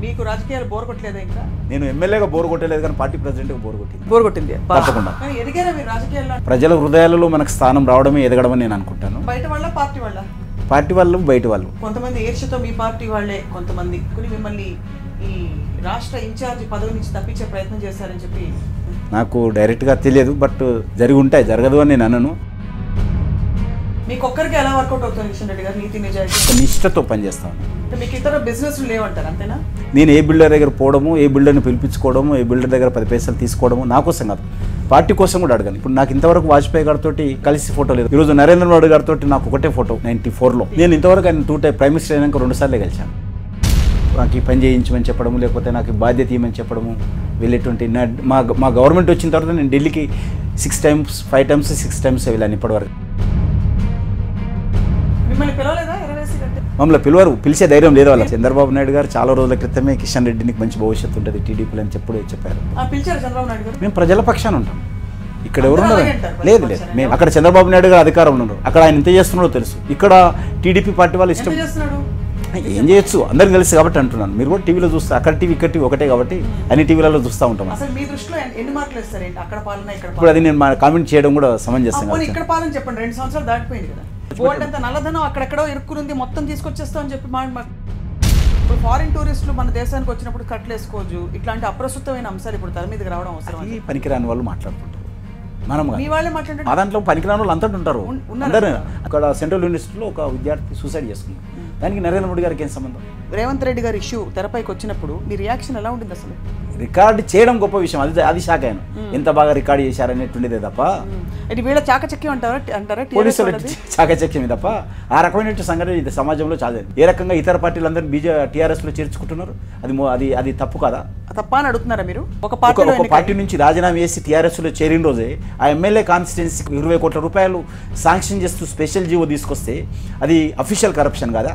మీకు రాజకీయాలు బోర్ కొట్టలేదా ఇంకా నేను ఎమ్మెల్యేగా బోర్ కొట్టలేదు కానీ పార్టీ ప్రెసిడెంట్ బోర్ కొట్టింది బోర్ కొట్టింది తప్పకుండా ఎదిగారా మీరు రాజకీయాల్లో ప్రజల హృదయాలలో మనకు స్థానం రావడమే ఎదగడమని నేను అనుకుంటాను బయట వాళ్ళ పార్టీ వాళ్ళ పార్టీ వాళ్ళు బయట వాళ్ళు కొంతమంది ఏర్షతో మీ పార్టీ వాళ్ళే కొంతమంది కొన్ని మిమ్మల్ని ఈ రాష్ట్ర ఇన్ఛార్జి పదవి నుంచి తప్పించే ప్రయత్నం చేశారని చెప్పి నాకు డైరెక్ట్గా తెలియదు బట్ జరిగి ఉంటాయి జరగదు అని నేను అన్నాను మీకు ఒక్కరికి ఎలా వర్కౌట్ అవుతుంది కిషన్ రెడ్డి గారు నీతి నిజాయితీ మీకు ఇతర లేవంటారు అంతేనా నేను ఏ బిల్డర్ దగ్గర పోవడము ఏ బిల్డర్ని పిలిపించుకోవడము ఏ బిల్డర్ దగ్గర పది పైసలు తీసుకోవడము నా కోసం కాదు పార్టీ కోసం కూడా అడగాలి ఇప్పుడు నాకు ఇంతవరకు వాజ్పేయి గారితో కలిసి ఫోటో లేదు ఈరోజు నరేంద్ర మోడీ గారితో నాకు ఒకటే ఫోటో నైన్టీ ఫోర్లో నేను ఇంతవరకు ఆయన టూ టైప్ ప్రైమ్ మినిస్టర్ అయినాక రెండు సార్లు కలిశాను నాకు ఈ పని చేయించమని చెప్పడము లేకపోతే నాకు బాధ్యత ఇవ్వమని చెప్పడము వెళ్ళేటువంటి నా మా మా గవర్నమెంట్ వచ్చిన తర్వాత నేను ఢిల్లీకి six times five times six times వెళ్ళాను ఇప్పటివరకు మమ్మల్ని పిల్లవారు పిలిచే ధైర్యం లేదు వాళ్ళ చంద్రబాబు నాయుడు గారు చాలా రోజుల క్రితమే కిషన్ రెడ్డికి మంచి భవిష్యత్తు ఉంటుంది టీడీపీలు అని చెప్పుడు చెప్పారు మేము ప్రజల పక్షాన ఉంటాం ఇక్కడ ఎవరు లేదు లేదు మేము అక్కడ చంద్రబాబు నాయుడు గారు అధికారం ఉన్నారు అక్కడ ఆయన ఎంత చేస్తున్నాడో తెలుసు ఇక్కడ టీడీపీ పార్టీ వాళ్ళు ఇష్టం ఏం చేయొచ్చు అందరికి తెలుసు కాబట్టి అంటున్నాను మీరు కూడా టీవీలో చూస్తే అక్కడ టీవీ ఇక్కడ టీవీ ఒకటే కాబట్టి అన్ని టీవీలలో చూస్తూ ఉంటాం ఇప్పుడు అది నేను కామెంట్ చేయడం కూడా సమంజసం బోల్డ్ అంత నల్లధనం అక్కడెక్కడో ఇరుక్కునుంది మొత్తం తీసుకొచ్చేస్తాం అని చెప్పి మా ఇప్పుడు ఫారిన్ టూరిస్టులు మన దేశానికి వచ్చినప్పుడు కట్టలేసుకోవచ్చు ఇట్లాంటి అప్రస్తుతమైన అంశాలు ఇప్పుడు తల మీదకి రావడం అవసరం పనికిరాని వాళ్ళు మాట్లాడుకుంటారు మనం మీ వాళ్ళే మాట్లాడుతున్నారు దాంట్లో పనికిరాని వాళ్ళు అంతా ఉంటారు అందరూ అక్కడ సెంట్రల్ యూనివర్సిటీలో ఒక విద్యార్థి సూసైడ్ చేసుకున్నారు దానికి నరేంద్ర మోడీ గారికి ఏం సంబంధం రేవంత్ రెడ్డి గారి ఇష్యూ తెరపైకి వచ్చినప్పుడు మీ రియాక్షన్ ఎలా ఉంటుంది అసలు రికార్డు చేయడం గొప్ప విషయం అది అది షాక్ అయ్యాను ఎంత బాగా రికార్డు అనేటువంటిదే తప్ప వీళ్ళ చాకచక్యం పోలీసులు చాకచక్యం తప్ప ఆ రకమైన సంఘటన ఇది సమాజంలో చాలా ఏ రకంగా ఇతర పార్టీలందరూ బీజే లో చేర్చుకుంటున్నారు అది అది అది తప్పు కదా తప్ప అని అడుగుతున్నారా మీరు ఒక పార్టీ ఒక పార్టీ నుంచి రాజీనామా చేసి లో చేరిన రోజే ఆ ఎమ్మెల్యే కాన్స్టిట్యున్సీకి ఇరవై కోట్ల రూపాయలు శాంక్షన్ చేస్తూ స్పెషల్ జీవో తీసుకొస్తే అది అఫీషియల్ కరప్షన్ కదా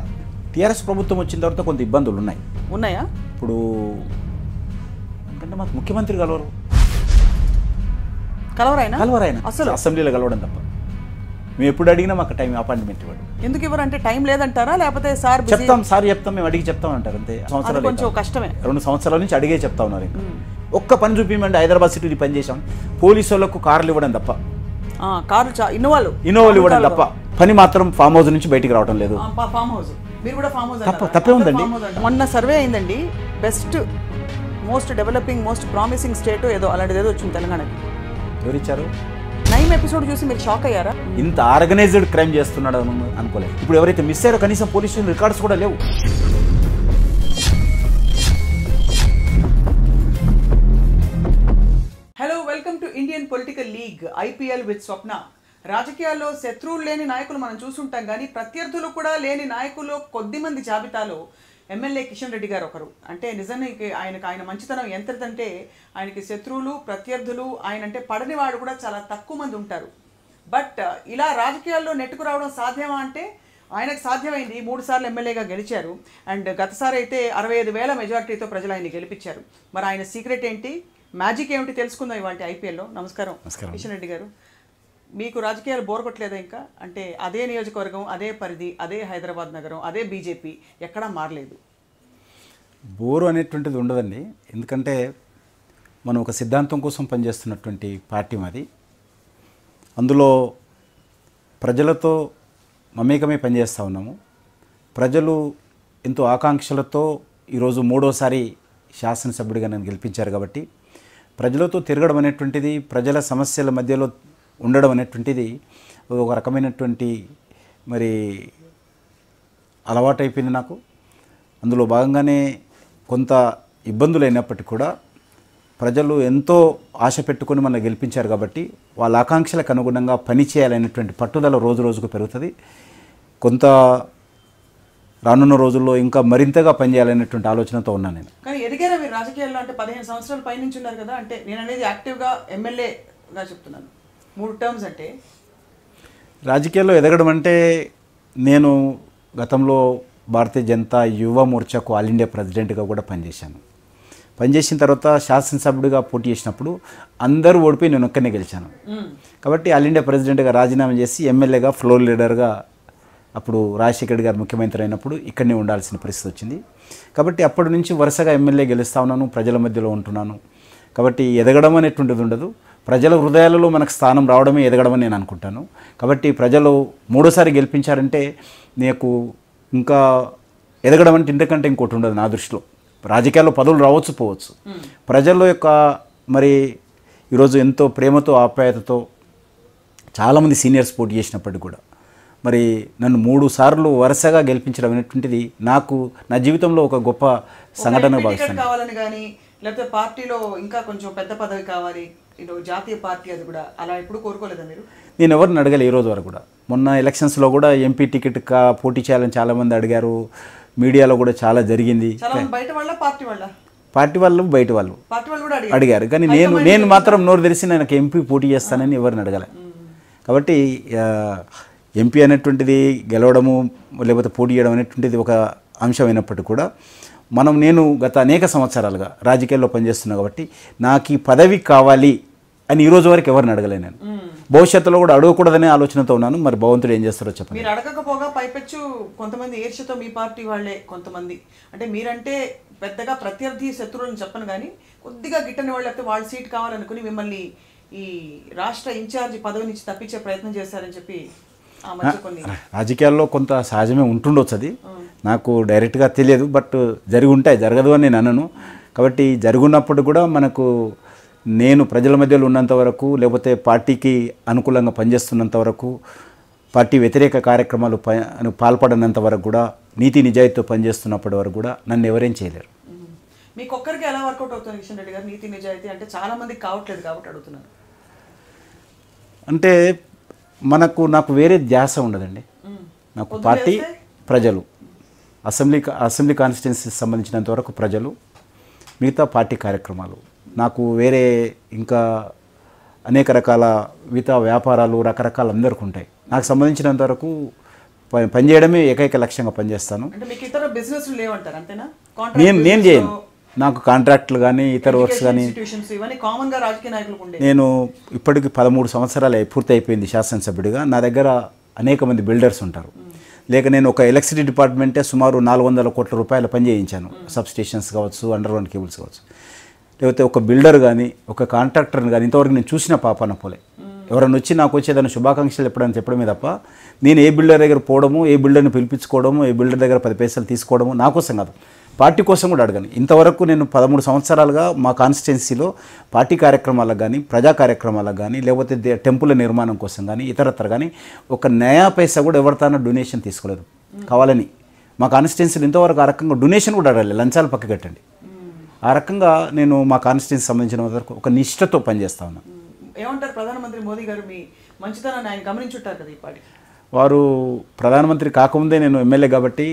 టీఆర్ఎస్ ప్రభుత్వం వచ్చిన తర్వాత కొంత ఇబ్బందులు ఉన్నాయి ఉన్నాయా ఇప్పుడు అంటే మాకు ముఖ్యమంత్రి కలవరు కలవరాయన కలవరాయన అసలు అసెంబ్లీలో కలవడం తప్ప మేము ఎప్పుడు అడిగినా మాకు టైం అపాయింట్మెంట్ ఇవ్వడం ఎందుకు ఇవ్వరు అంటే టైం లేదంటారా లేకపోతే సార్ చెప్తాం సార్ చెప్తాం మేము అడిగి చెప్తాం అంటారు అంతే సంవత్సరాలు కొంచెం కష్టమే రెండు సంవత్సరాల నుంచి అడిగే చెప్తా ఉన్నారు ఇంకా ఒక్క పని చూపించండి హైదరాబాద్ సిటీ పని చేసాం పోలీసు వాళ్ళకు కార్లు ఇవ్వడం తప్ప కార్లు ఇన్నోవాలు ఇన్నోవాలు ఇవ్వడం తప్ప పని మాత్రం ఫామ్ హౌస్ నుంచి బయటికి రావడం లేదు ఫామ్ హౌస్ మీరు కూడా ఫామ్ హౌస్ తప్పే ఉందండి మొన్న సర్వే అయిందండి best most developing most promising state ఏదో అలాంటిది ఏదో వచ్చింది తెలంగాణకి ఎవరు నైన్ ఎపిసోడ్ చూసి మీరు షాక్ అయ్యారా ఇంత ఆర్గనైజ్డ్ క్రైమ్ చేస్తున్నాడు అనుకోలేదు ఇప్పుడు ఎవరైతే మిస్ అయ్యారో కనీసం పోలీస్ రికార్డ్స్ కూడా లేవు hello welcome to Indian political league IPL with Swapna రాజకీయాల్లో శత్రువులు లేని నాయకులు మనం చూస్తుంటాం కానీ ప్రత్యర్థులు కూడా లేని నాయకులు కొద్ది మంది జాబితాలో ఎమ్మెల్యే కిషన్ రెడ్డి గారు ఒకరు అంటే నిజానికి ఆయనకు ఆయన మంచితనం ఎంతదంటే ఆయనకి శత్రువులు ప్రత్యర్థులు ఆయన అంటే పడని వాడు కూడా చాలా తక్కువ మంది ఉంటారు బట్ ఇలా రాజకీయాల్లో నెట్టుకు రావడం సాధ్యమా అంటే ఆయనకు సాధ్యమైంది మూడు సార్లు ఎమ్మెల్యేగా గెలిచారు అండ్ గతసారి అయితే అరవై ఐదు వేల మెజారిటీతో ప్రజలు ఆయన గెలిపించారు మరి ఆయన సీక్రెట్ ఏంటి మ్యాజిక్ ఏమిటి తెలుసుకుందాం ఇవాళ ఐపీఎల్లో నమస్కారం కిషన్ రెడ్డి గారు మీకు రాజకీయాలు బోర్ కొట్టలేదా ఇంకా అంటే అదే నియోజకవర్గం అదే పరిధి అదే హైదరాబాద్ నగరం అదే బీజేపీ ఎక్కడా మారలేదు బోరు అనేటువంటిది ఉండదండి ఎందుకంటే మనం ఒక సిద్ధాంతం కోసం పనిచేస్తున్నటువంటి పార్టీ మాది అందులో ప్రజలతో మమేకమే పనిచేస్తూ ఉన్నాము ప్రజలు ఎంతో ఆకాంక్షలతో ఈరోజు మూడోసారి శాసనసభ్యుడిగా నన్ను గెలిపించారు కాబట్టి ప్రజలతో తిరగడం అనేటువంటిది ప్రజల సమస్యల మధ్యలో ఉండడం అనేటువంటిది ఒక రకమైనటువంటి మరి అలవాటైపోయింది నాకు అందులో భాగంగానే కొంత ఇబ్బందులు అయినప్పటికీ కూడా ప్రజలు ఎంతో ఆశ పెట్టుకొని మనం గెలిపించారు కాబట్టి వాళ్ళ ఆకాంక్షలకు అనుగుణంగా పనిచేయాలనేటువంటి పట్టుదల రోజు రోజుకు పెరుగుతుంది కొంత రానున్న రోజుల్లో ఇంకా మరింతగా పనిచేయాలనేటువంటి ఆలోచనతో ఉన్నాను నేను కానీ ఎదిగారా మీరు రాజకీయాల్లో అంటే పదిహేను సంవత్సరాల పైనుంచి ఉన్నారు కదా అంటే నేను అనేది యాక్టివ్గా ఎమ్మెల్యేగా చెప్తున్నాను మూడు టర్మ్స్ అంటే రాజకీయాల్లో ఎదగడం అంటే నేను గతంలో భారతీయ జనతా యువ మోర్చాకు ఆల్ ఇండియా ప్రెసిడెంట్గా కూడా పనిచేశాను పనిచేసిన తర్వాత శాసనసభ్యుడిగా పోటీ చేసినప్పుడు అందరూ ఓడిపోయి నేను ఒక్కనే గెలిచాను కాబట్టి ఆల్ ఇండియా ప్రెసిడెంట్గా రాజీనామా చేసి ఎమ్మెల్యేగా ఫ్లోర్ లీడర్గా అప్పుడు రెడ్డి గారు ముఖ్యమంత్రి అయినప్పుడు ఇక్కడనే ఉండాల్సిన పరిస్థితి వచ్చింది కాబట్టి అప్పటి నుంచి వరుసగా ఎమ్మెల్యే గెలుస్తా ఉన్నాను ప్రజల మధ్యలో ఉంటున్నాను కాబట్టి ఎదగడం అనేటువంటిది ఉండదు ప్రజల హృదయాలలో మనకు స్థానం రావడమే ఎదగడమని నేను అనుకుంటాను కాబట్టి ప్రజలు మూడోసారి గెలిపించారంటే నీకు ఇంకా ఎదగడం అంటే ఇంతకంటే ఇంకోటి ఉండదు నా దృష్టిలో రాజకీయాల్లో పదవులు రావచ్చు పోవచ్చు ప్రజల యొక్క మరి ఈరోజు ఎంతో ప్రేమతో ఆప్యాయతతో చాలామంది సీనియర్స్ పోటీ చేసినప్పటికీ కూడా మరి నన్ను మూడు సార్లు వరుసగా గెలిపించడం అనేటువంటిది నాకు నా జీవితంలో ఒక గొప్ప సంఘటన భావిస్తాను లేకపోతే పార్టీలో ఇంకా కొంచెం పెద్ద పదవి కావాలి జాతీయ పార్టీ అది కూడా అలా ఎప్పుడు కోరుకోలేదా మీరు నేను ఎవరిని అడగలే ఈరోజు వరకు కూడా మొన్న ఎలక్షన్స్లో కూడా ఎంపీ టికెట్ కా పోటీ చేయాలని చాలామంది అడిగారు మీడియాలో కూడా చాలా జరిగింది బయట వాళ్ళ పార్టీ వాళ్ళ పార్టీ వాళ్ళు బయట వాళ్ళు అడిగారు కానీ నేను నేను మాత్రం నోరు తెలిసి నాకు ఎంపీ పోటీ చేస్తానని ఎవరిని అడగలే కాబట్టి ఎంపీ అనేటువంటిది గెలవడము లేకపోతే పోటీ చేయడం అనేటువంటిది ఒక అంశమైనప్పటికీ కూడా మనం నేను గత అనేక సంవత్సరాలుగా రాజకీయాల్లో పనిచేస్తున్నా కాబట్టి నాకు ఈ పదవి కావాలి అని ఈ రోజు వరకు ఎవరిని అడగలే నేను భవిష్యత్తులో కూడా అడగకూడదనే ఆలోచనతో ఉన్నాను మరి భగవంతుడు ఏం చేస్తారో చెప్పండి మీరు అడగకపోగా పైపెచ్చు కొంతమంది ఈర్ష్యతో మీ పార్టీ వాళ్ళే కొంతమంది అంటే మీరంటే పెద్దగా ప్రత్యర్థి శత్రువులను చెప్పను కానీ కొద్దిగా గిట్టని వాళ్ళు అయితే వాళ్ళ సీట్ కావాలనుకుని మిమ్మల్ని ఈ రాష్ట్ర ఇన్ఛార్జి పదవి నుంచి తప్పించే ప్రయత్నం చేశారని చెప్పి రాజకీయాల్లో కొంత సహజమే ఉంటుండొచ్చు అది నాకు డైరెక్ట్గా తెలియదు బట్ జరిగి ఉంటాయి జరగదు అని నేను అనను కాబట్టి జరుగున్నప్పుడు కూడా మనకు నేను ప్రజల మధ్యలో ఉన్నంత వరకు లేకపోతే పార్టీకి అనుకూలంగా పనిచేస్తున్నంత వరకు పార్టీ వ్యతిరేక కార్యక్రమాలు పాల్పడినంత వరకు కూడా నీతి నిజాయితీతో పనిచేస్తున్నప్పటి వరకు కూడా నన్ను ఎవరేం చేయలేరు మీకు ఒక్కరికి ఎలా వర్కౌట్ అవుతుంది కిషన్ రెడ్డి గారు నీతి నిజాయితీ అంటే చాలా మందికి కావట్లేదు కాబట్టి అడుగుతున్నారు అంటే మనకు నాకు వేరే ధ్యాస ఉండదండి నాకు పార్టీ ప్రజలు అసెంబ్లీ అసెంబ్లీ కాన్స్టిట్యున్సీకి సంబంధించినంత వరకు ప్రజలు మిగతా పార్టీ కార్యక్రమాలు నాకు వేరే ఇంకా అనేక రకాల మిగతా వ్యాపారాలు రకరకాలు అందరికీ ఉంటాయి నాకు సంబంధించినంత వరకు పనిచేయడమే ఏకైక లక్ష్యంగా పనిచేస్తాను నేను నేను చేయను నాకు కాంట్రాక్ట్లు కానీ ఇతర వర్క్స్ కానీ నేను ఇప్పటికి పదమూడు సంవత్సరాలు పూర్తి అయిపోయింది శాసనసభ్యుడిగా నా దగ్గర అనేక మంది బిల్డర్స్ ఉంటారు లేక నేను ఒక ఎలక్ట్రిసిటీ డిపార్ట్మెంటే సుమారు నాలుగు వందల కోట్ల రూపాయలు పని చేయించాను సబ్స్టేషన్స్ కావచ్చు అండర్ కేబుల్స్ కావచ్చు లేకపోతే ఒక బిల్డర్ కానీ ఒక కాంట్రాక్టర్ని కానీ ఇంతవరకు నేను చూసిన పాపాన పోలే ఎవరైనా వచ్చి నాకు వచ్చి ఏదైనా శుభాకాంక్షలు చెప్పడానికి చెప్పడమే తప్ప నేను ఏ బిల్డర్ దగ్గర పోవడము ఏ బిల్డర్ని పిలిపించుకోవడము ఏ బిల్డర్ దగ్గర పది పైసలు తీసుకోవడము నా కోసం కాదు పార్టీ కోసం కూడా అడగను ఇంతవరకు నేను పదమూడు సంవత్సరాలుగా మా కాన్స్టిట్యున్సీలో పార్టీ కార్యక్రమాలకు కానీ ప్రజా కార్యక్రమాలకు కానీ లేకపోతే టెంపుల్ నిర్మాణం కోసం కానీ ఇతరత్ర కానీ ఒక నయా పైసా కూడా ఎవరితో డొనేషన్ తీసుకోలేదు కావాలని మా కాన్స్టిట్యున్సీలో ఇంతవరకు ఆ రకంగా డొనేషన్ కూడా అడగలేదు లంచాలు కట్టండి ఆ రకంగా నేను మా కాన్స్టిట్యున్సీ సంబంధించిన వరకు ఒక నిష్ఠతో పనిచేస్తా ఉన్నాను ఏమంటారు ప్రధానమంత్రి మోదీ గారు మీ మంచితనాన్ని ఆయన గమనించుంటారు కదా ఈ వారు ప్రధానమంత్రి కాకముందే నేను ఎమ్మెల్యే కాబట్టి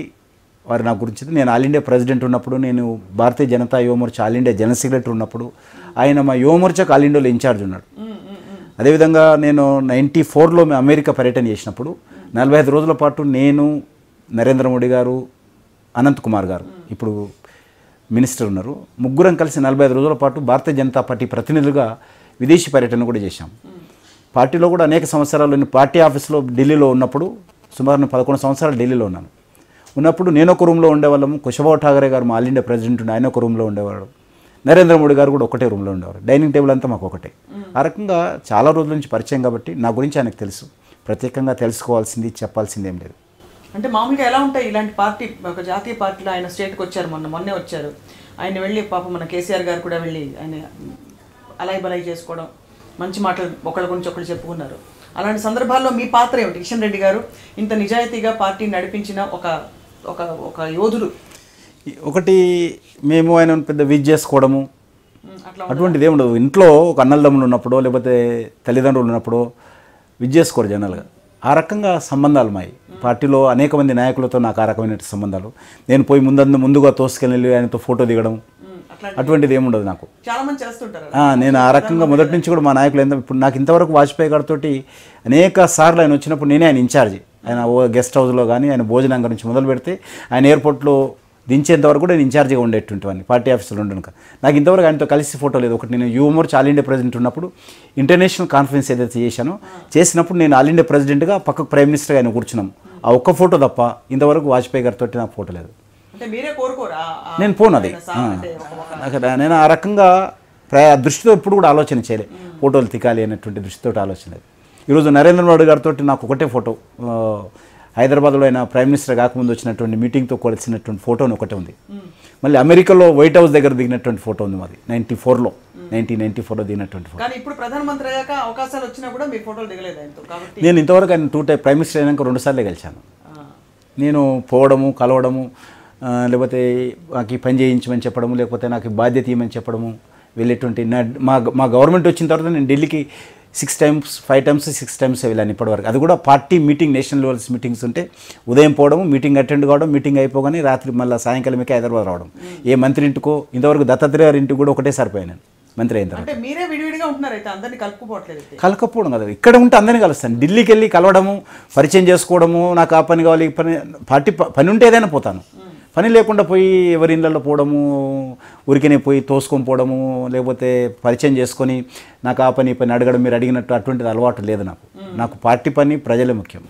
వారు నా గురించి నేను ఆల్ ఇండియా ప్రెసిడెంట్ ఉన్నప్పుడు నేను Bharatiya Janata Yuva Morcha all India general secretary ఉన్నప్పుడు ఆయన మా యువమోర్చాకు ఆల్ ఇండియాలో ఇన్ఛార్జ్ ఉన్నాడు అదేవిధంగా నేను నైంటీ ఫోర్లో మేము అమెరికా పర్యటన చేసినప్పుడు నలభై ఐదు రోజుల పాటు నేను నరేంద్ర మోడీ గారు అనంత్ కుమార్ గారు ఇప్పుడు మినిస్టర్ ఉన్నారు ముగ్గురం కలిసి నలభై ఐదు రోజుల పాటు భారతీయ జనతా పార్టీ ప్రతినిధులుగా విదేశీ పర్యటన కూడా చేశాం పార్టీలో కూడా అనేక సంవత్సరాలు పార్టీ ఆఫీస్లో ఢిల్లీలో ఉన్నప్పుడు సుమారు పదకొండు సంవత్సరాలు ఢిల్లీలో ఉన్నాను ఉన్నప్పుడు నేను ఒక రూమ్లో ఉండేవాళ్ళము కుషభావ్ ఠాగరే గారు మా ఆల్ ప్రెసిడెంట్ ఆయన ఒక రూమ్లో ఉండేవాడు నరేంద్ర మోడీ గారు కూడా ఒకటే రూమ్లో ఉండేవారు డైనింగ్ టేబుల్ అంతా మాకు ఒకటే ఆ రకంగా చాలా రోజుల నుంచి పరిచయం కాబట్టి నా గురించి ఆయనకు తెలుసు ప్రత్యేకంగా తెలుసుకోవాల్సింది చెప్పాల్సింది ఏం లేదు అంటే మామూలుగా ఎలా ఉంటాయి ఇలాంటి పార్టీ ఒక జాతీయ పార్టీలో ఆయన స్టేట్కి వచ్చారు మొన్న మొన్నే వచ్చారు ఆయన వెళ్ళి పాప మన కేసీఆర్ గారు కూడా వెళ్ళి ఆయన అలాయ్ బలాయి చేసుకోవడం మంచి మాటలు ఒకళ్ళ గురించి ఒకళ్ళు చెప్పుకున్నారు అలాంటి సందర్భాల్లో మీ పాత్ర ఏమిటి కిషన్ రెడ్డి గారు ఇంత నిజాయితీగా పార్టీని నడిపించిన ఒక ఒక ఒక యోధుడు ఒకటి మేము ఆయన పెద్ద విజ్ చేసుకోవడము అటువంటిది ఏముండదు ఉండదు ఇంట్లో ఒక అన్నదమ్ములు ఉన్నప్పుడు లేకపోతే తల్లిదండ్రులు ఉన్నప్పుడు విజ్ చేసుకోరు జనరల్గా ఆ రకంగా సంబంధాలు మాయి పార్టీలో అనేక మంది నాయకులతో నాకు ఆ రకమైన సంబంధాలు నేను పోయి ముందందు ముందుగా తోసుకెళ్ళి ఆయనతో ఫోటో దిగడం అటువంటిది ఏముండదు నాకు నేను ఆ రకంగా మొదటి నుంచి కూడా మా నాయకులు ఇప్పుడు నాకు ఇంతవరకు వాజ్పేయి గారితో అనేక సార్లు ఆయన వచ్చినప్పుడు నేనే ఆయన ఇన్ఛార్జి ఆయన గెస్ట్ హౌస్లో కానీ ఆయన భోజనం నుంచి మొదలు పెడితే ఆయన ఎయిర్పోర్ట్లో దించేంత వరకు నేను ఇన్ఛార్జ్గా వాడిని పార్టీ ఆఫీసులో ఉండను నాకు ఇంతవరకు ఆయనతో కలిసి ఫోటో లేదు ఒకటి నేను యూమోర్ ఆల్ ఇండియా ప్రెసిడెంట్ ఉన్నప్పుడు ఇంటర్నేషనల్ కాన్ఫరెన్స్ ఏదైతే చేశానో చేసినప్పుడు నేను ఆల్ ఇండియా ప్రెసిడెంట్గా పక్కకు ప్రైమ్ మినిస్టర్గా ఆయన కూర్చున్నాం ఆ ఒక్క ఫోటో తప్ప ఇంతవరకు వాజ్పేయి గారితో నా ఫోటో లేదు నేను పోను అది నేను ఆ రకంగా ప్రయా దృష్టితో ఎప్పుడు కూడా ఆలోచన చేయలే ఫోటోలు తికాలి అనేటువంటి దృష్టితో ఆలోచన లేదు ఈరోజు నరేంద్ర మోడీ గారితో నాకు ఒకటే ఫోటో హైదరాబాద్లో ఆయన ప్రైమ్ మినిస్టర్ కాకముందు వచ్చినటువంటి మీటింగ్తో కొలిసినటువంటి ఫోటోని ఒకటే ఉంది మళ్ళీ అమెరికాలో వైట్ హౌస్ దగ్గర దిగినటువంటి ఫోటో ఉంది మాది నైన్టీ ఫోర్లో నైన్టీన్ నైన్టీ ఫోర్లో దిగినటువంటి ఫోటో ఇప్పుడు ప్రధానమంత్రి అయ్యాక అవకాశాలు వచ్చినా కూడా మీ ఫోటోలు దిగలేదు నేను ఇంతవరకు ఆయన టూ టైం ప్రైమ్ మినిస్టర్ అయినాక రెండుసార్లే గెలిచాను నేను పోవడము కలవడము లేకపోతే నాకు పని చేయించమని చెప్పడము లేకపోతే నాకు బాధ్యత ఇవ్వమని చెప్పడము వెళ్ళేటువంటి మా మా గవర్నమెంట్ వచ్చిన తర్వాత నేను ఢిల్లీకి six times five times six times వెళ్ళాను ఇప్పటివరకు అది కూడా party meeting national levels meetings ఉంటే ఉదయం పోవడం మీటింగ్ అటెండ్ కావడం మీటింగ్ అయిపోగానే రాత్రి మళ్ళీ సాయంకాలంకి హైదరాబాద్ రావడం ఏ మంత్రి ఇంటికో ఇంతవరకు దత్తాత్రేయ గారి ఇంటికి కూడా ఒకటే సరిపోయాను మంత్రి అయిన తర్వాత మీరే విడివిడిగా ఉంటున్నారు అయితే అందరిని కలుపుకోవట్లేదు కలకపోవడం కదా ఇక్కడ ఉంటే అందరిని కలుస్తాను ఢిల్లీకి వెళ్ళి కలవడము పరిచయం చేసుకోవడము నాకు ఆ పని కావాలి పని పార్టీ పని ఉంటే ఏదైనా పోతాను పని లేకుండా పోయి ఎవరి ఇళ్ళలో పోవడము ఉరికిని పోయి తోసుకొని పోవడము లేకపోతే పరిచయం చేసుకొని నాకు ఆ పని పని అడగడం మీరు అడిగినట్టు అటువంటిది అలవాటు లేదు నాకు నాకు పార్టీ పని ప్రజలే ముఖ్యం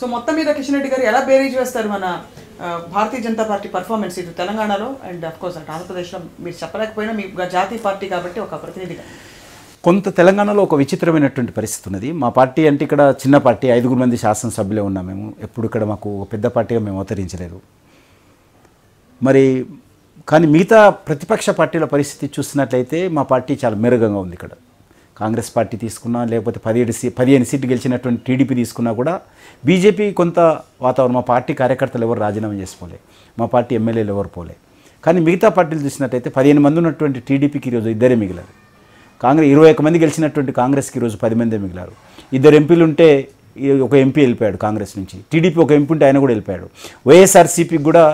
సో మొత్తం మీద కిషన్ రెడ్డి గారు ఎలా బేరీజ్ వేస్తారు మన భారతీయ జనతా పార్టీ పర్ఫార్మెన్స్ ఇది తెలంగాణలో అండ్ అఫ్కోర్స్ అంటే ఆంధ్రప్రదేశ్లో మీరు చెప్పలేకపోయినా మీ జాతీయ పార్టీ కాబట్టి ఒక ప్రతినిధిగా కొంత తెలంగాణలో ఒక విచిత్రమైనటువంటి పరిస్థితి ఉన్నది మా పార్టీ అంటే ఇక్కడ చిన్న పార్టీ ఐదుగురు మంది శాసనసభ్యులే ఉన్నాం మేము ఎప్పుడు ఇక్కడ మాకు పెద్ద పార్టీగా మేము అవతరించలేదు మరి కానీ మిగతా ప్రతిపక్ష పార్టీల పరిస్థితి చూసినట్లయితే మా పార్టీ చాలా మెరుగంగా ఉంది ఇక్కడ కాంగ్రెస్ పార్టీ తీసుకున్నా లేకపోతే పదిహేడు సీ పదిహేను సీట్లు గెలిచినటువంటి టీడీపీ తీసుకున్నా కూడా బీజేపీ కొంత వాతావరణం మా పార్టీ కార్యకర్తలు ఎవరు రాజీనామా చేసుకోలే మా పార్టీ ఎమ్మెల్యేలు ఎవరు పోలే కానీ మిగతా పార్టీలు చూసినట్టయితే పదిహేను మంది ఉన్నటువంటి టీడీపీకి ఈరోజు ఇద్దరే మిగిలారు కాంగ్రెస్ ఇరవై ఒక మంది గెలిచినటువంటి కాంగ్రెస్కి ఈరోజు పది మందే మిగిలారు ఇద్దరు ఎంపీలు ఉంటే ఒక ఎంపీ వెళ్ళిపోయాడు కాంగ్రెస్ నుంచి టీడీపీ ఒక ఎంపీ ఉంటే ఆయన కూడా వెళ్ళిపోయాడు వైఎస్ఆర్సీపీకి కూడా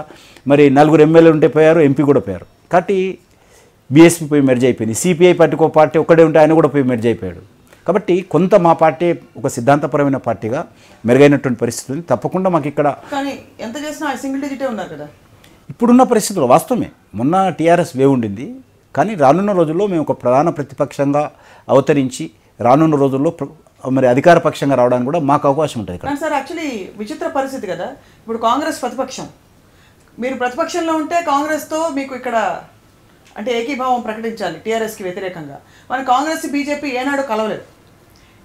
మరి నలుగురు ఎమ్మెల్యేలు ఉంటే పోయారు ఎంపీ కూడా పోయారు కాబట్టి బీఎస్పీ పోయి మెర్జ్ అయిపోయింది సిపిఐ పార్టీకి ఒక పార్టీ ఒక్కడే ఉంటే ఆయన కూడా పోయి మెర్జ్ అయిపోయాడు కాబట్టి కొంత మా పార్టీ ఒక సిద్ధాంతపరమైన పార్టీగా మెరుగైనటువంటి పరిస్థితి ఉంది తప్పకుండా మాకు ఇక్కడ ఎంత చేసినా సింగిల్ డిజిటే ఉన్నారు కదా ఇప్పుడున్న పరిస్థితులు వాస్తవమే మొన్న టీఆర్ఎస్ వేవ్ ఉండింది కానీ రానున్న రోజుల్లో మేము ఒక ప్రధాన ప్రతిపక్షంగా అవతరించి రానున్న రోజుల్లో మరి అధికార పక్షంగా రావడానికి కూడా మాకు అవకాశం ఉంటుంది సార్ యాక్చువల్లీ విచిత్ర పరిస్థితి కదా ఇప్పుడు కాంగ్రెస్ ప్రతిపక్షం మీరు ప్రతిపక్షంలో ఉంటే కాంగ్రెస్తో మీకు ఇక్కడ అంటే ఏకీభావం ప్రకటించాలి టీఆర్ఎస్కి వ్యతిరేకంగా మన కాంగ్రెస్ బీజేపీ ఏనాడు కలవలేదు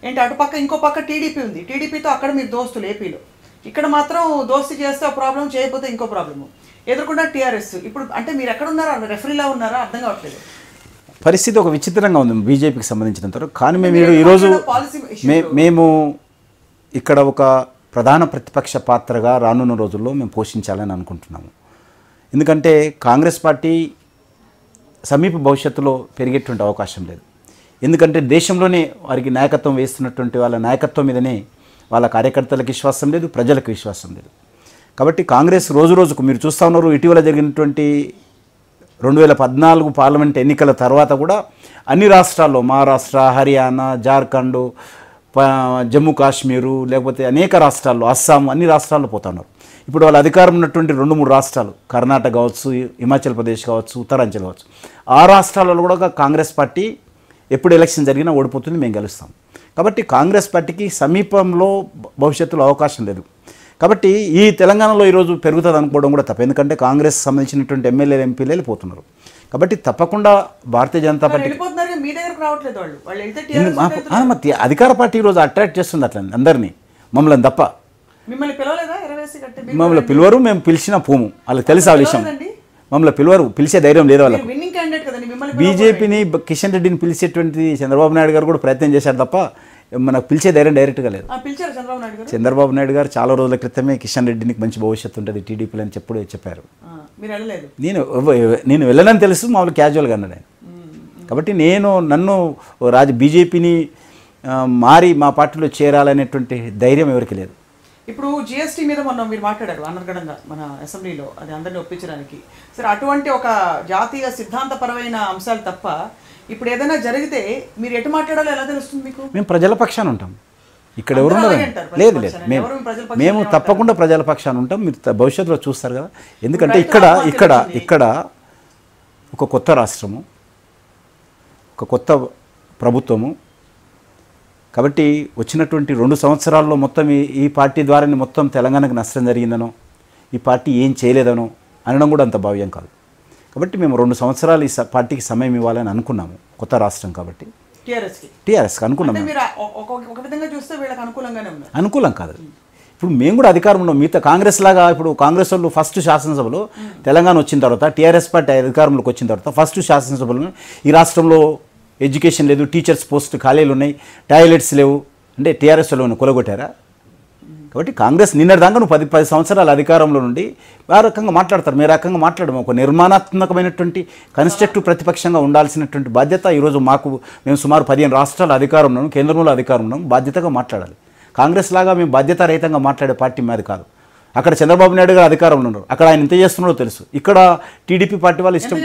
ఏంటి అటుపక్క ఇంకో పక్క టీడీపీ ఉంది టీడీపీతో అక్కడ మీరు దోస్తులు ఏపీలో ఇక్కడ మాత్రం దోస్తి చేస్తే ఒక ప్రాబ్లం చేయకపోతే ఇంకో ప్రాబ్లం ఎదుర్కొన్నా టీఆర్ఎస్ ఇప్పుడు అంటే మీరు ఉన్నారా రెఫరీలా ఉన్నారా అర్థం కావట్లేదు పరిస్థితి ఒక విచిత్రంగా ఉంది బీజేపీకి సంబంధించినంత వరకు కానీ మేము ఈరోజు మేము ఇక్కడ ఒక ప్రధాన ప్రతిపక్ష పాత్రగా రానున్న రోజుల్లో మేము పోషించాలని అనుకుంటున్నాము ఎందుకంటే కాంగ్రెస్ పార్టీ సమీప భవిష్యత్తులో పెరిగేటువంటి అవకాశం లేదు ఎందుకంటే దేశంలోనే వారికి నాయకత్వం వేస్తున్నటువంటి వాళ్ళ నాయకత్వం మీదనే వాళ్ళ కార్యకర్తలకు విశ్వాసం లేదు ప్రజలకు విశ్వాసం లేదు కాబట్టి కాంగ్రెస్ రోజు రోజుకు మీరు చూస్తూ ఉన్నారు ఇటీవల జరిగినటువంటి రెండు వేల పద్నాలుగు పార్లమెంట్ ఎన్నికల తర్వాత కూడా అన్ని రాష్ట్రాల్లో మహారాష్ట్ర హర్యానా జార్ఖండ్ జమ్మూ కాశ్మీరు లేకపోతే అనేక రాష్ట్రాల్లో అస్సాం అన్ని రాష్ట్రాల్లో పోతున్నారు ఇప్పుడు వాళ్ళ అధికారం ఉన్నటువంటి రెండు మూడు రాష్ట్రాలు కర్ణాటక కావచ్చు హిమాచల్ ప్రదేశ్ కావచ్చు ఉత్తరాంచల్ కావచ్చు ఆ రాష్ట్రాలలో కూడా కాంగ్రెస్ పార్టీ ఎప్పుడు ఎలక్షన్ జరిగినా ఓడిపోతుంది మేము గెలుస్తాం కాబట్టి కాంగ్రెస్ పార్టీకి సమీపంలో భవిష్యత్తులో అవకాశం లేదు కాబట్టి ఈ తెలంగాణలో ఈరోజు పెరుగుతుంది అనుకోవడం కూడా తప్ప ఎందుకంటే కాంగ్రెస్ సంబంధించినటువంటి ఎమ్మెల్యేలు ఎంపీలు వెళ్ళిపోతున్నారు కాబట్టి తప్పకుండా భారతీయ జనతా పార్టీ అధికార పార్టీ ఈరోజు అట్రాక్ట్ చేస్తుంది అట్లా అందరినీ మమ్మల్ని తప్ప మమ్మల్ని పిలవరు మేము పిలిచిన పోము వాళ్ళకి తెలిసి ఆ విషయం మమ్మల్ని పిలవరు పిలిచే ధైర్యం లేదు వాళ్ళకి బీజేపీని కిషన్ రెడ్డిని పిలిచేటువంటి చంద్రబాబు నాయుడు గారు కూడా ప్రయత్నం చేశారు తప్ప మనకు పిలిచే ధైర్యం డైరెక్ట్గా లేదు చంద్రబాబు నాయుడు గారు చాలా రోజుల క్రితమే కిషన్ రెడ్డికి మంచి భవిష్యత్తు ఉంటుంది టీడీపీలో అని చెప్పుడు చెప్పారు నేను నేను వెళ్ళనని తెలుసు మామూలు క్యాజువల్గా అన్నాడు ఆయన కాబట్టి నేను నన్ను రాజు బీజేపీని మారి మా పార్టీలో చేరాలనేటువంటి ధైర్యం ఎవరికి లేదు ఇప్పుడు జిఎస్టీ మీద మొన్న మీరు మాట్లాడారు అనర్గడంగా మన అసెంబ్లీలో అది అందరినీ ఒప్పించడానికి సరే అటువంటి ఒక జాతీయ సిద్ధాంతపరమైన అంశాలు తప్ప ఇప్పుడు ఏదైనా జరిగితే మీరు ఎటు మాట్లాడాలో ఎలా తెలుస్తుంది మీకు మేము ప్రజల పక్షాన్ని ఉంటాం ఇక్కడ ఎవరు లేదు లేదు మేము మేము తప్పకుండా ప్రజల పక్షాన్ని ఉంటాం మీరు భవిష్యత్తులో చూస్తారు కదా ఎందుకంటే ఇక్కడ ఇక్కడ ఇక్కడ ఒక కొత్త రాష్ట్రము ఒక కొత్త ప్రభుత్వము కాబట్టి వచ్చినటువంటి రెండు సంవత్సరాల్లో మొత్తం ఈ పార్టీ ద్వారానే మొత్తం తెలంగాణకు నష్టం జరిగిందనో ఈ పార్టీ ఏం చేయలేదనో అనడం కూడా అంత భావ్యం కాదు కాబట్టి మేము రెండు సంవత్సరాలు ఈ పార్టీకి సమయం ఇవ్వాలని అనుకున్నాము కొత్త రాష్ట్రం కాబట్టి టీఆర్ఎస్ అనుకున్నాము అనుకూలం కాదు ఇప్పుడు మేము కూడా అధికారం ఉన్నాం మిగతా కాంగ్రెస్ లాగా ఇప్పుడు కాంగ్రెస్ వాళ్ళు ఫస్ట్ శాసనసభలో తెలంగాణ వచ్చిన తర్వాత టీఆర్ఎస్ పార్టీ అధికారంలోకి వచ్చిన తర్వాత ఫస్ట్ శాసనసభలో ఈ రాష్ట్రంలో ఎడ్యుకేషన్ లేదు టీచర్స్ పోస్ట్ ఖాళీలు ఉన్నాయి టాయిలెట్స్ లేవు అంటే టీఆర్ఎస్ వాళ్ళని కొలగొట్టారా కాబట్టి కాంగ్రెస్ దాకా నువ్వు పది పది సంవత్సరాల అధికారంలో నుండి ఆ రకంగా మాట్లాడతారు మీ రకంగా మాట్లాడము ఒక నిర్మాణాత్మకమైనటువంటి కన్స్ట్రక్టివ్ ప్రతిపక్షంగా ఉండాల్సినటువంటి బాధ్యత ఈరోజు మాకు మేము సుమారు పదిహేను రాష్ట్రాల అధికారంలో కేంద్రంలో అధికారంలో బాధ్యతగా మాట్లాడాలి కాంగ్రెస్ లాగా మేము బాధ్యతారహితంగా మాట్లాడే పార్టీ మీద కాదు అక్కడ చంద్రబాబు నాయుడు గారు అధికారంలో ఉన్నారు అక్కడ ఆయన ఎంత చేస్తున్నాడో తెలుసు ఇక్కడ టీడీపీ పార్టీ వాళ్ళు ఇష్టం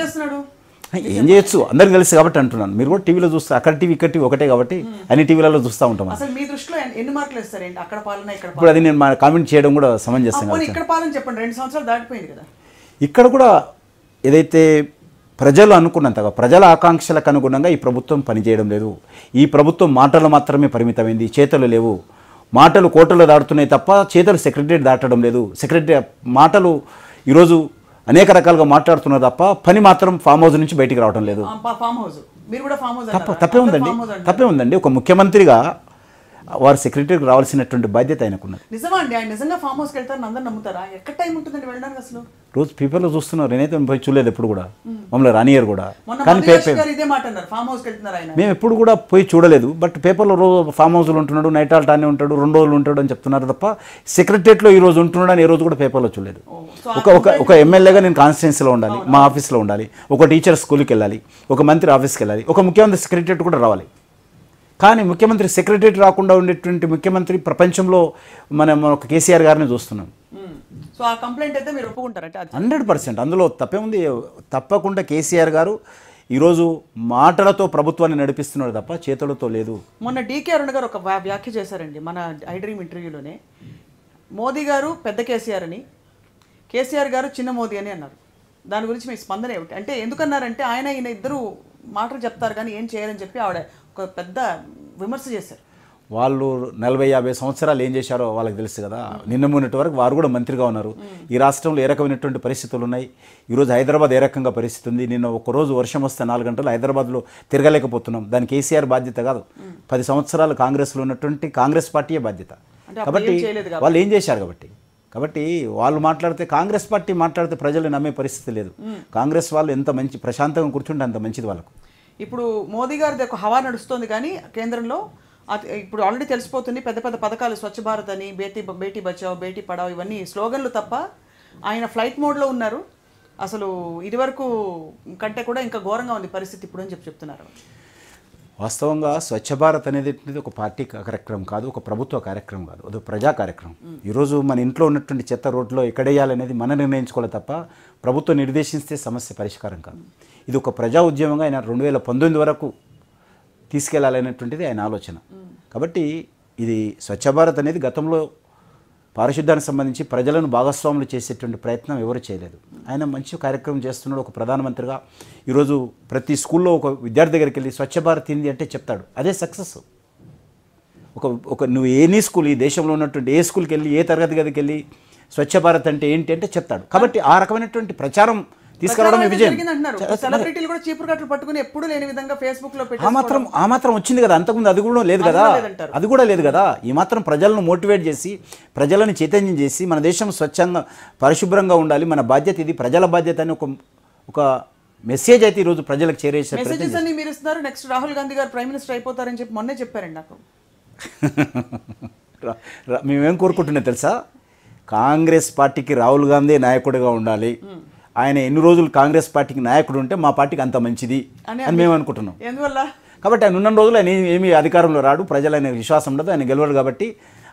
ఏం చేయొచ్చు అందరికి తెలుసు కాబట్టి అంటున్నాను మీరు కూడా టీవీలో చూస్తారు అక్కడ టీవీ ఇక్కడ టీవీ ఒకటే కాబట్టి అన్ని టీవీలలో చూస్తూ ఉంటాం అసలు మీ దృష్టిలో ఎన్ని మార్కులు ఇస్తారండి అక్కడ పాలన ఇక్కడ ఇప్పుడు అది నేను కామెంట్ చేయడం కూడా సమంజసం ఇక్కడ పాలన చెప్పండి రెండు సంవత్సరాలు దాటిపోయింది కదా ఇక్కడ కూడా ఏదైతే ప్రజలు అనుకున్నంతగా ప్రజల ఆకాంక్షలకు అనుగుణంగా ఈ ప్రభుత్వం పనిచేయడం లేదు ఈ ప్రభుత్వం మాటలు మాత్రమే పరిమితమైంది చేతలు లేవు మాటలు కోటలు దాటుతున్నాయి తప్ప చేతలు సెక్రటరీ దాటడం లేదు సెక్రటరీ మాటలు ఈరోజు అనేక రకాలుగా మాట్లాడుతున్నారు తప్ప పని మాత్రం ఫామ్ హౌస్ నుంచి బయటికి రావడం లేదు తప్ప తప్పే ఉందండి తప్పే ఉందండి ఒక ముఖ్యమంత్రిగా వారు సెక్రటరీకి రావాల్సినటువంటి బాధ్యత ఆయనకున్నది నిజమండి ఆయన నిజంగా ఫామ్ హౌస్కి వెళ్తారని నమ్ముతారా ఎక్కడ టైం ఉంటుందండి వెళ్ళడానికి అసలు రోజు పేపర్లో చూస్తున్నారు నేనైతే పోయి చూడలేదు ఎప్పుడు కూడా మమ్మల్ని రానియర్ కూడా కానీ పేపర్ ఇదే మాట అన్నారు ఫామ్ హౌస్కి వెళ్తున్నారు ఆయన మేము ఎప్పుడు కూడా పోయి చూడలేదు బట్ పేపర్లో రోజు ఫామ్ హౌస్లో ఉంటున్నాడు నైట్ ఆల్ట్ అని ఉంటాడు రెండు రోజులు ఉంటాడు అని చెప్తున్నారు తప్ప సెక్రటరియట్లో ఈ రోజు ఉంటున్నాడు అని ఏ రోజు కూడా పేపర్లో చూడలేదు ఒక ఒక ఒక ఎమ్మెల్యేగా నేను కాన్స్టిట్యున్సీలో ఉండాలి మా ఆఫీస్లో ఉండాలి ఒక టీచర్ స్కూల్కి వెళ్ళాలి ఒక మంత్రి ఆఫీస్కి వెళ్ళాలి ఒక ముఖ్యమంత్రి సెక్రటరీ కూడా రావాలి కానీ ముఖ్యమంత్రి సెక్రటరీ రాకుండా ఉండేటువంటి ముఖ్యమంత్రి ప్రపంచంలో మనం ఒక కేసీఆర్ గారిని చూస్తున్నాం సో ఆ కంప్లైంట్ అయితే మీరు ఒప్పుకుంటారంటే హండ్రెడ్ పర్సెంట్ అందులో తప్పే ఉంది తప్పకుండా కేసీఆర్ గారు ఈరోజు మాటలతో ప్రభుత్వాన్ని నడిపిస్తున్నాడు తప్ప చేతులతో లేదు మొన్న డీకే అరుణ్ గారు ఒక వ్యాఖ్య చేశారండి మన ఐడ్రీమ్ ఇంటర్వ్యూలోనే మోదీ గారు పెద్ద కేసీఆర్ అని కేసీఆర్ గారు చిన్న మోదీ అని అన్నారు దాని గురించి మీ స్పందన ఏమిటి అంటే ఎందుకన్నారంటే ఆయన ఈయన ఇద్దరు మాటలు చెప్తారు కానీ ఏం చేయాలని చెప్పి ఆవిడ ఒక పెద్ద విమర్శ చేశారు వాళ్ళు నలభై యాభై సంవత్సరాలు ఏం చేశారో వాళ్ళకి తెలుసు కదా నిన్న మొన్నటి వరకు వారు కూడా మంత్రిగా ఉన్నారు ఈ రాష్ట్రంలో ఏ రకమైనటువంటి పరిస్థితులు ఉన్నాయి ఈరోజు హైదరాబాద్ ఏ రకంగా పరిస్థితి ఉంది నిన్న ఒకరోజు వర్షం వస్తే నాలుగు గంటలు హైదరాబాద్లో తిరగలేకపోతున్నాం దాని కేసీఆర్ బాధ్యత కాదు పది సంవత్సరాలు కాంగ్రెస్లో ఉన్నటువంటి కాంగ్రెస్ పార్టీయే బాధ్యత కాబట్టి వాళ్ళు ఏం చేశారు కాబట్టి కాబట్టి వాళ్ళు మాట్లాడితే కాంగ్రెస్ పార్టీ మాట్లాడితే ప్రజలు నమ్మే పరిస్థితి లేదు కాంగ్రెస్ వాళ్ళు ఎంత మంచి ప్రశాంతంగా కూర్చుంటే అంత మంచిది వాళ్ళకు ఇప్పుడు మోదీ గారిది ఒక హవా నడుస్తోంది కానీ కేంద్రంలో ఇప్పుడు ఆల్రెడీ తెలిసిపోతుంది పెద్ద పెద్ద పథకాలు స్వచ్ఛ భారత్ అని బేటీ బేటీ బచావ్ బేటీ పడావ్ ఇవన్నీ స్లోగన్లు తప్ప ఆయన ఫ్లైట్ మోడ్లో ఉన్నారు అసలు ఇదివరకు కంటే కూడా ఇంకా ఘోరంగా ఉంది పరిస్థితి ఇప్పుడు అని చెప్పి చెప్తున్నారు వాస్తవంగా స్వచ్ఛ భారత్ అనేది ఒక పార్టీ కార్యక్రమం కాదు ఒక ప్రభుత్వ కార్యక్రమం కాదు అదో ప్రజా కార్యక్రమం ఈరోజు మన ఇంట్లో ఉన్నటువంటి చెత్త రోడ్లో ఎక్కడేయాలనేది మనం నిర్ణయించుకోవాలి తప్ప ప్రభుత్వం నిర్దేశిస్తే సమస్య పరిష్కారం కాదు ఇది ఒక ప్రజా ఉద్యమంగా ఆయన రెండు వేల పంతొమ్మిది వరకు తీసుకెళ్లాలనేటువంటిది ఆయన ఆలోచన కాబట్టి ఇది స్వచ్ఛ భారత్ అనేది గతంలో పారిశుద్ధానికి సంబంధించి ప్రజలను భాగస్వాములు చేసేటువంటి ప్రయత్నం ఎవరు చేయలేదు ఆయన మంచి కార్యక్రమం చేస్తున్నాడు ఒక ప్రధానమంత్రిగా ఈరోజు ప్రతి స్కూల్లో ఒక విద్యార్థి దగ్గరికి వెళ్ళి స్వచ్ఛ భారత్ ఏంది అంటే చెప్తాడు అదే సక్సెస్ ఒక ఒక నువ్వు ఎనీ స్కూల్ ఈ దేశంలో ఉన్నటువంటి ఏ స్కూల్కి వెళ్ళి ఏ తరగతి గదికి వెళ్ళి స్వచ్ఛ భారత్ అంటే ఏంటి అంటే చెప్తాడు కాబట్టి ఆ రకమైనటువంటి ప్రచారం తీసుకురావడం విజయం సెలబ్రిటీలు కూడా చీపురు కట్టలు పట్టుకుని ఎప్పుడు లేని విధంగా ఫేస్బుక్ లో ఆ మాత్రం ఆ మాత్రం వచ్చింది కదా అంతకుముందు అది కూడా లేదు కదా అది కూడా లేదు కదా ఈ మాత్రం ప్రజలను మోటివేట్ చేసి ప్రజలను చైతన్యం చేసి మన దేశం స్వచ్ఛంగా పరిశుభ్రంగా ఉండాలి మన బాధ్యత ఇది ప్రజల బాధ్యత అని ఒక ఒక మెసేజ్ అయితే ఈరోజు ప్రజలకు చేరేసే మెసేజెస్ అన్ని మీరు ఇస్తున్నారు నెక్స్ట్ రాహుల్ గాంధీ గారు ప్రైమ్ మినిస్టర్ అయిపోతారని చెప్పి మొన్నే చెప్పారండి నాకు మేమేం కోరుకుంటున్నా తెలుసా కాంగ్రెస్ పార్టీకి రాహుల్ గాంధీ నాయకుడిగా ఉండాలి ఆయన ఎన్ని రోజులు కాంగ్రెస్ పార్టీకి నాయకుడు ఉంటే మా పార్టీకి అంత మంచిది అని మేము అనుకుంటున్నాం ఎందువల్ల కాబట్టి ఆయన ఉన్న రోజులు ఆయన ఏమి అధికారంలో రాడు ప్రజలు ఆయన విశ్వాసం ఉండదు ఆయన గెలవడు కాబట్టి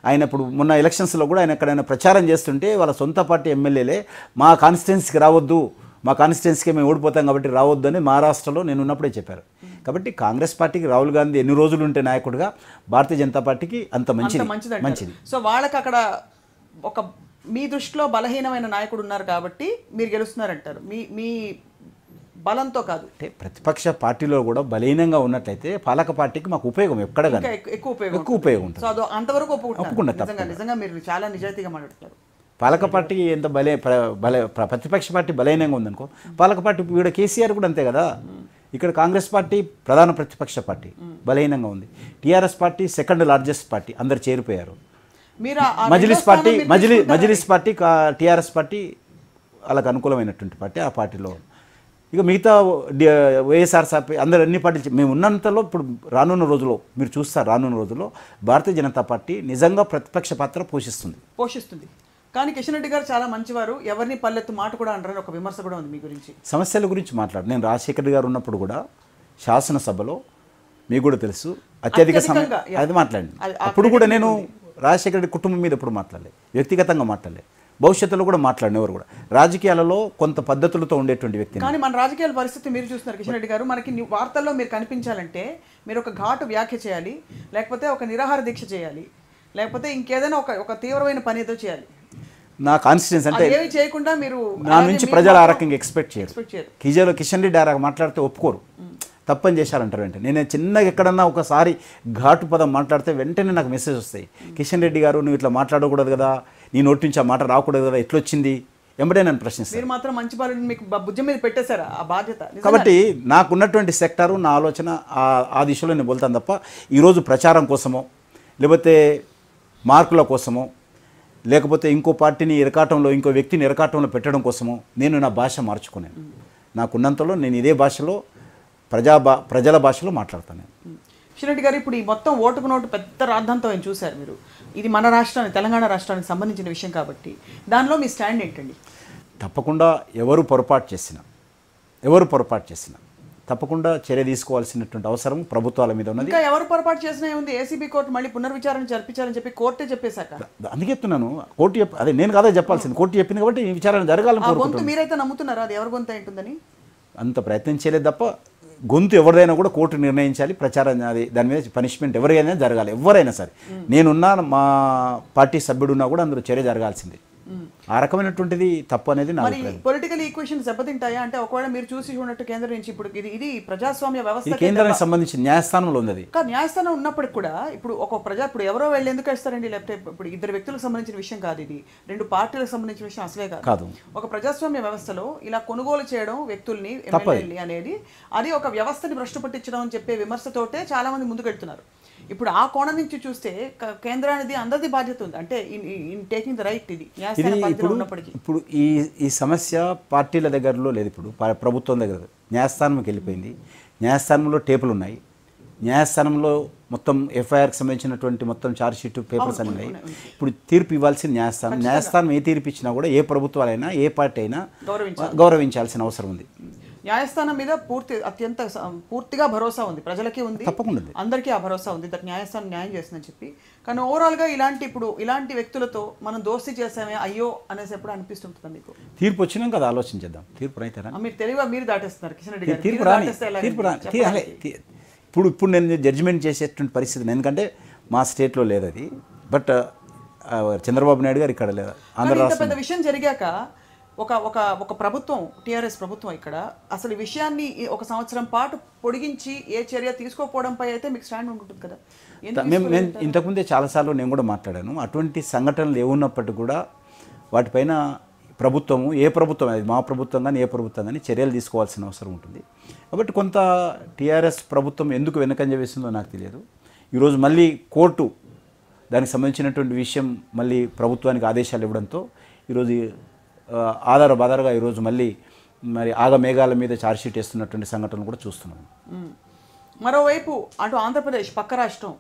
ఆయన ఇప్పుడు మొన్న ఎలక్షన్స్లో కూడా ఆయన ఎక్కడైనా ప్రచారం చేస్తుంటే వాళ్ళ సొంత పార్టీ ఎమ్మెల్యేలే మా కాన్స్టిట్యున్సీకి రావద్దు మా కాన్స్టిట్యున్సీకి మేము ఓడిపోతాం కాబట్టి రావద్దు అని మహారాష్ట్రలో నేను ఉన్నప్పుడే చెప్పారు కాబట్టి కాంగ్రెస్ పార్టీకి రాహుల్ గాంధీ ఎన్ని రోజులు ఉంటే నాయకుడిగా భారతీయ జనతా పార్టీకి అంత మంచిది మంచిది సో వాళ్ళకి అక్కడ ఒక మీ దృష్టిలో బలహీనమైన నాయకుడు ఉన్నారు కాబట్టి మీరు గెలుస్తున్నారంటారు మీ మీ బలంతో కాదు అంటే ప్రతిపక్ష పార్టీలో కూడా బలహీనంగా ఉన్నట్లయితే పాలక పార్టీకి మాకు ఉపయోగం ఎక్కడ ఎక్కువ ఉపయోగం ఎక్కువ ఉపయోగం సో అదో అంతవరకు ఒప్పుకుంటున్నారు నిజంగా నిజంగా మీరు చాలా నిజాయితీగా మాట్లాడతారు పాలక పార్టీ ఎంత బలే బల ప్రతిపక్ష పార్టీ బలహీనంగా ఉందనుకో పాలక పార్టీ ఇక్కడ కేసీఆర్ కూడా అంతే కదా ఇక్కడ కాంగ్రెస్ పార్టీ ప్రధాన ప్రతిపక్ష పార్టీ బలహీనంగా ఉంది TRS party second largest party అందరు చేరిపోయారు మీరు పార్టీ మజిలి మజిలీస్ పార్టీ టీఆర్ఎస్ పార్టీ వాళ్ళకి అనుకూలమైనటువంటి పార్టీ ఆ పార్టీలో ఇక మిగతా వైఎస్ఆర్ సార్ అందరు అన్ని పార్టీలు మేము ఉన్నంతలో ఇప్పుడు రానున్న రోజుల్లో మీరు చూస్తారు రానున్న రోజుల్లో భారతీయ జనతా పార్టీ నిజంగా ప్రతిపక్ష పాత్ర పోషిస్తుంది పోషిస్తుంది కానీ కిషన్ రెడ్డి గారు చాలా మంచివారు ఎవరిని పల్లెత్తు మాట కూడా అంటారని ఒక విమర్శ కూడా ఉంది మీ గురించి సమస్యల గురించి మాట్లాడు నేను రాజశేఖర్ గారు ఉన్నప్పుడు కూడా శాసనసభలో మీకు కూడా తెలుసు అత్యధిక సమయం అది మాట్లాడింది అప్పుడు కూడా నేను రాజశేఖర రెడ్డి కుటుంబం మీద ఎప్పుడు మాట్లాడలేదు వ్యక్తిగతంగా మాట్లాడలేదు భవిష్యత్తులో కూడా మాట్లాడిన ఎవరు కూడా రాజకీయాలలో కొంత పద్ధతులతో ఉండేటువంటి వ్యక్తి కానీ మన రాజకీయాల పరిస్థితి మీరు చూస్తున్నారు కిషన్ రెడ్డి గారు మనకి వార్తల్లో మీరు కనిపించాలంటే మీరు ఒక ఘాటు వ్యాఖ్య చేయాలి లేకపోతే ఒక నిరాహార దీక్ష చేయాలి లేకపోతే ఇంకేదైనా ఒక ఒక తీవ్రమైన పని ఏదో చేయాలి నా కాన్స్టిట్యూన్స్ అంటే ఏమి చేయకుండా మీరు నా నుంచి ప్రజలు ఆ రకంగా ఎక్స్పెక్ట్ చేయరు కిషన్ రెడ్డి ఆ మాట్లాడితే ఒప్పుకోరు తప్పని చేశారంటారు వెంటనే నేను చిన్నగా ఎక్కడన్నా ఒకసారి ఘాటు పదం మాట్లాడితే వెంటనే నాకు మెసేజ్ వస్తాయి కిషన్ రెడ్డి గారు నువ్వు ఇట్లా మాట్లాడకూడదు కదా నీ నోటి నుంచి ఆ మాట రాకూడదు కదా ఎట్లొచ్చింది ఎంబడే నన్ను ప్రశ్నిస్తాను మీరు మాత్రం మంచి పాలన మీకు మీద పెట్టేశారు ఆ బాధ్యత కాబట్టి నాకున్నటువంటి సెక్టారు నా ఆలోచన ఆ దిశలో నేను బోల్తాను తప్ప ఈరోజు ప్రచారం కోసమో లేకపోతే మార్కుల కోసమో లేకపోతే ఇంకో పార్టీని ఎరకాటంలో ఇంకో వ్యక్తిని ఎరకాటంలో పెట్టడం కోసమో నేను నా భాష మార్చుకున్నాను నాకున్నంతలో నేను ఇదే భాషలో ప్రజా ప్రజల భాషలో మాట్లాడతాను నేను కిషన్ గారు ఇప్పుడు ఈ మొత్తం ఓటుకు నోటు పెద్ద రాద్ధాంతం ఏం చూశారు మీరు ఇది మన రాష్ట్రానికి తెలంగాణ రాష్ట్రానికి సంబంధించిన విషయం కాబట్టి దానిలో మీ స్టాండ్ ఏంటండి తప్పకుండా ఎవరు పొరపాటు చేసిన ఎవరు పొరపాటు చేసిన తప్పకుండా చర్య తీసుకోవాల్సినటువంటి అవసరం ప్రభుత్వాల మీద ఉన్నది ఇంకా ఎవరు పొరపాటు చేసినా ఉంది ఏసీబీ కోర్టు మళ్ళీ పునర్విచారణ జరిపించాలని చెప్పి కోర్టే చెప్పేశాక అందుకే చెప్తున్నాను కోర్టు అదే నేను కాదా చెప్పాల్సింది కోర్టు చెప్పింది కాబట్టి విచారణ జరగాలని మీరైతే నమ్ముతున్నారా అది ఎవరి గొంతు ఏంటుందని అంత ప్రయత్నం చేయలేదు తప్ప గొంతు ఎవరిదైనా కూడా కోర్టు నిర్ణయించాలి ప్రచారం అది దాని మీద పనిష్మెంట్ ఎవరికైనా జరగాలి ఎవరైనా సరే నేనున్నా మా పార్టీ సభ్యుడున్నా కూడా అందులో చర్య జరగాల్సిందే ఆ రకమైనటువంటిది తప్పు అనేది మరి పొలిటికల్ ఈక్వేషన్ దెబ్బతింటాయా అంటే ఒకవేళ మీరు చూసి చూడట్టు కేంద్రం నుంచి ఇప్పుడు ఇది ఇది ప్రజాస్వామ్య వ్యవస్థ కేంద్రానికి సంబంధించి న్యాయస్థానంలో ఉంది కానీ న్యాయస్థానం ఉన్నప్పటికి కూడా ఇప్పుడు ఒక ప్రజా ఇప్పుడు ఎవరో వెళ్ళి ఎందుకు వేస్తారండి లేకపోతే ఇప్పుడు ఇద్దరు వ్యక్తులకు సంబంధించిన విషయం కాదు ఇది రెండు పార్టీలకు సంబంధించిన విషయం అసలే కాదు ఒక ప్రజాస్వామ్య వ్యవస్థలో ఇలా కొనుగోలు చేయడం వ్యక్తుల్ని అనేది అది ఒక వ్యవస్థని భ్రష్టు పట్టించడం అని చెప్పే విమర్శతోటే చాలా మంది ముందుకెళ్తున్నారు ఇప్పుడు ఆ కోణం నుంచి చూస్తే కేంద్రానికి అందరిది బాధ్యత ఉంది అంటే ఇన్ టేకింగ్ ద రైట్ ఇది ఇప్పుడు ఈ ఈ సమస్య పార్టీల దగ్గరలో లేదు ఇప్పుడు ప్రభుత్వం దగ్గర న్యాయస్థానంకి వెళ్ళిపోయింది న్యాయస్థానంలో టేపులు ఉన్నాయి న్యాయస్థానంలో మొత్తం ఎఫ్ఐఆర్కి సంబంధించినటువంటి మొత్తం షీట్ పేపర్స్ అన్ని ఉన్నాయి ఇప్పుడు తీర్పు ఇవ్వాల్సిన న్యాయస్థానం న్యాయస్థానం ఏ తీర్పు ఇచ్చినా కూడా ఏ ప్రభుత్వాలైనా ఏ పార్టీ అయినా గౌరవించాల్సిన అవసరం ఉంది న్యాయస్థానం మీద పూర్తి అత్యంత పూర్తిగా భరోసా ఉంది ప్రజలకి ఉంది తప్పకుండా అందరికీ ఆ భరోసా ఉంది దట్ న్యాయస్థానం న్యాయం చేసిందని చెప్పి కానీ ఓవరాల్గా ఇలాంటి ఇప్పుడు ఇలాంటి వ్యక్తులతో మనం దోస్తి చేసామే అయ్యో ఎప్పుడు అనిపిస్తుంటుంది మీకు తీర్పు వచ్చినాం కదా ఆలోచించేద్దాం తీర్పు అయితే మీరు తెలివిగా మీరు దాటేస్తున్నారు కిషన్ రెడ్డి తీర్పు తీర్పు ఇప్పుడు ఇప్పుడు నేను జడ్జిమెంట్ చేసేటువంటి పరిస్థితి ఎందుకంటే మా స్టేట్లో లేదు అది బట్ చంద్రబాబు నాయుడు గారు ఇక్కడ లేదు ఆంధ్ర రాష్ట్రం విషయం జరిగాక ఒక ఒక ఒక ప్రభుత్వం టీఆర్ఎస్ ప్రభుత్వం ఇక్కడ అసలు ఈ విషయాన్ని ఒక సంవత్సరం పాటు పొడిగించి ఏ చర్య తీసుకోకపోవడంపై అయితే మీకు స్టాండ్ ఉంటుంది కదా మేము నేను ఇంతకుముందే చాలాసార్లు నేను కూడా మాట్లాడాను అటువంటి సంఘటనలు ఏమున్నప్పటికీ కూడా వాటిపైన ప్రభుత్వము ఏ ప్రభుత్వం అది మా ప్రభుత్వం కానీ ఏ ప్రభుత్వం కానీ చర్యలు తీసుకోవాల్సిన అవసరం ఉంటుంది కాబట్టి కొంత టీఆర్ఎస్ ప్రభుత్వం ఎందుకు వెనకంజ వేసిందో నాకు తెలియదు ఈరోజు మళ్ళీ కోర్టు దానికి సంబంధించినటువంటి విషయం మళ్ళీ ప్రభుత్వానికి ఆదేశాలు ఇవ్వడంతో ఈరోజు ఆధార బాధారుగా ఈరోజు మళ్ళీ మరి ఆగమేఘాల మీద ఛార్జ్షీట్ వేస్తున్నటువంటి సంఘటనలు కూడా చూస్తున్నాం మరోవైపు అటు ఆంధ్రప్రదేశ్ పక్క రాష్ట్రం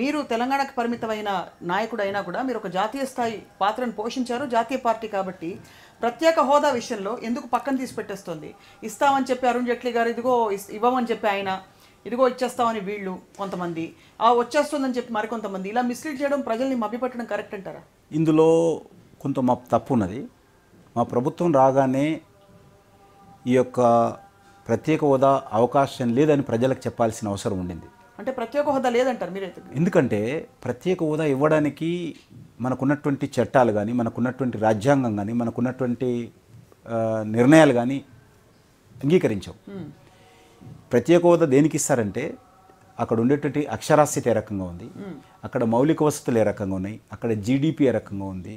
మీరు తెలంగాణకు పరిమితమైన నాయకుడు అయినా కూడా మీరు ఒక జాతీయ స్థాయి పాత్రను పోషించారు జాతీయ పార్టీ కాబట్టి ప్రత్యేక హోదా విషయంలో ఎందుకు పక్కన తీసి పెట్టేస్తుంది ఇస్తామని చెప్పి అరుణ్ జైట్లీ గారు ఇదిగో ఇవ్వమని చెప్పి ఆయన ఇదిగో ఇచ్చేస్తామని వీళ్ళు కొంతమంది ఆ వచ్చేస్తుందని చెప్పి మరికొంతమంది ఇలా మిస్లీడ్ చేయడం ప్రజల్ని మభ్యపెట్టడం కరెక్ట్ అంటారా ఇందులో కొంత మా తప్పు ఉన్నది మా ప్రభుత్వం రాగానే ఈ యొక్క ప్రత్యేక హోదా అవకాశం లేదని ప్రజలకు చెప్పాల్సిన అవసరం ఉండింది అంటే ప్రత్యేక హోదా లేదంటారు మీరు ఎందుకంటే ప్రత్యేక హోదా ఇవ్వడానికి మనకున్నటువంటి చట్టాలు కానీ మనకున్నటువంటి రాజ్యాంగం కానీ మనకున్నటువంటి నిర్ణయాలు కానీ అంగీకరించాం ప్రత్యేక హోదా దేనికి ఇస్తారంటే అక్కడ ఉండేటువంటి అక్షరాస్యత ఏ రకంగా ఉంది అక్కడ మౌలిక వసతులు ఏ రకంగా ఉన్నాయి అక్కడ జీడిపి ఏ రకంగా ఉంది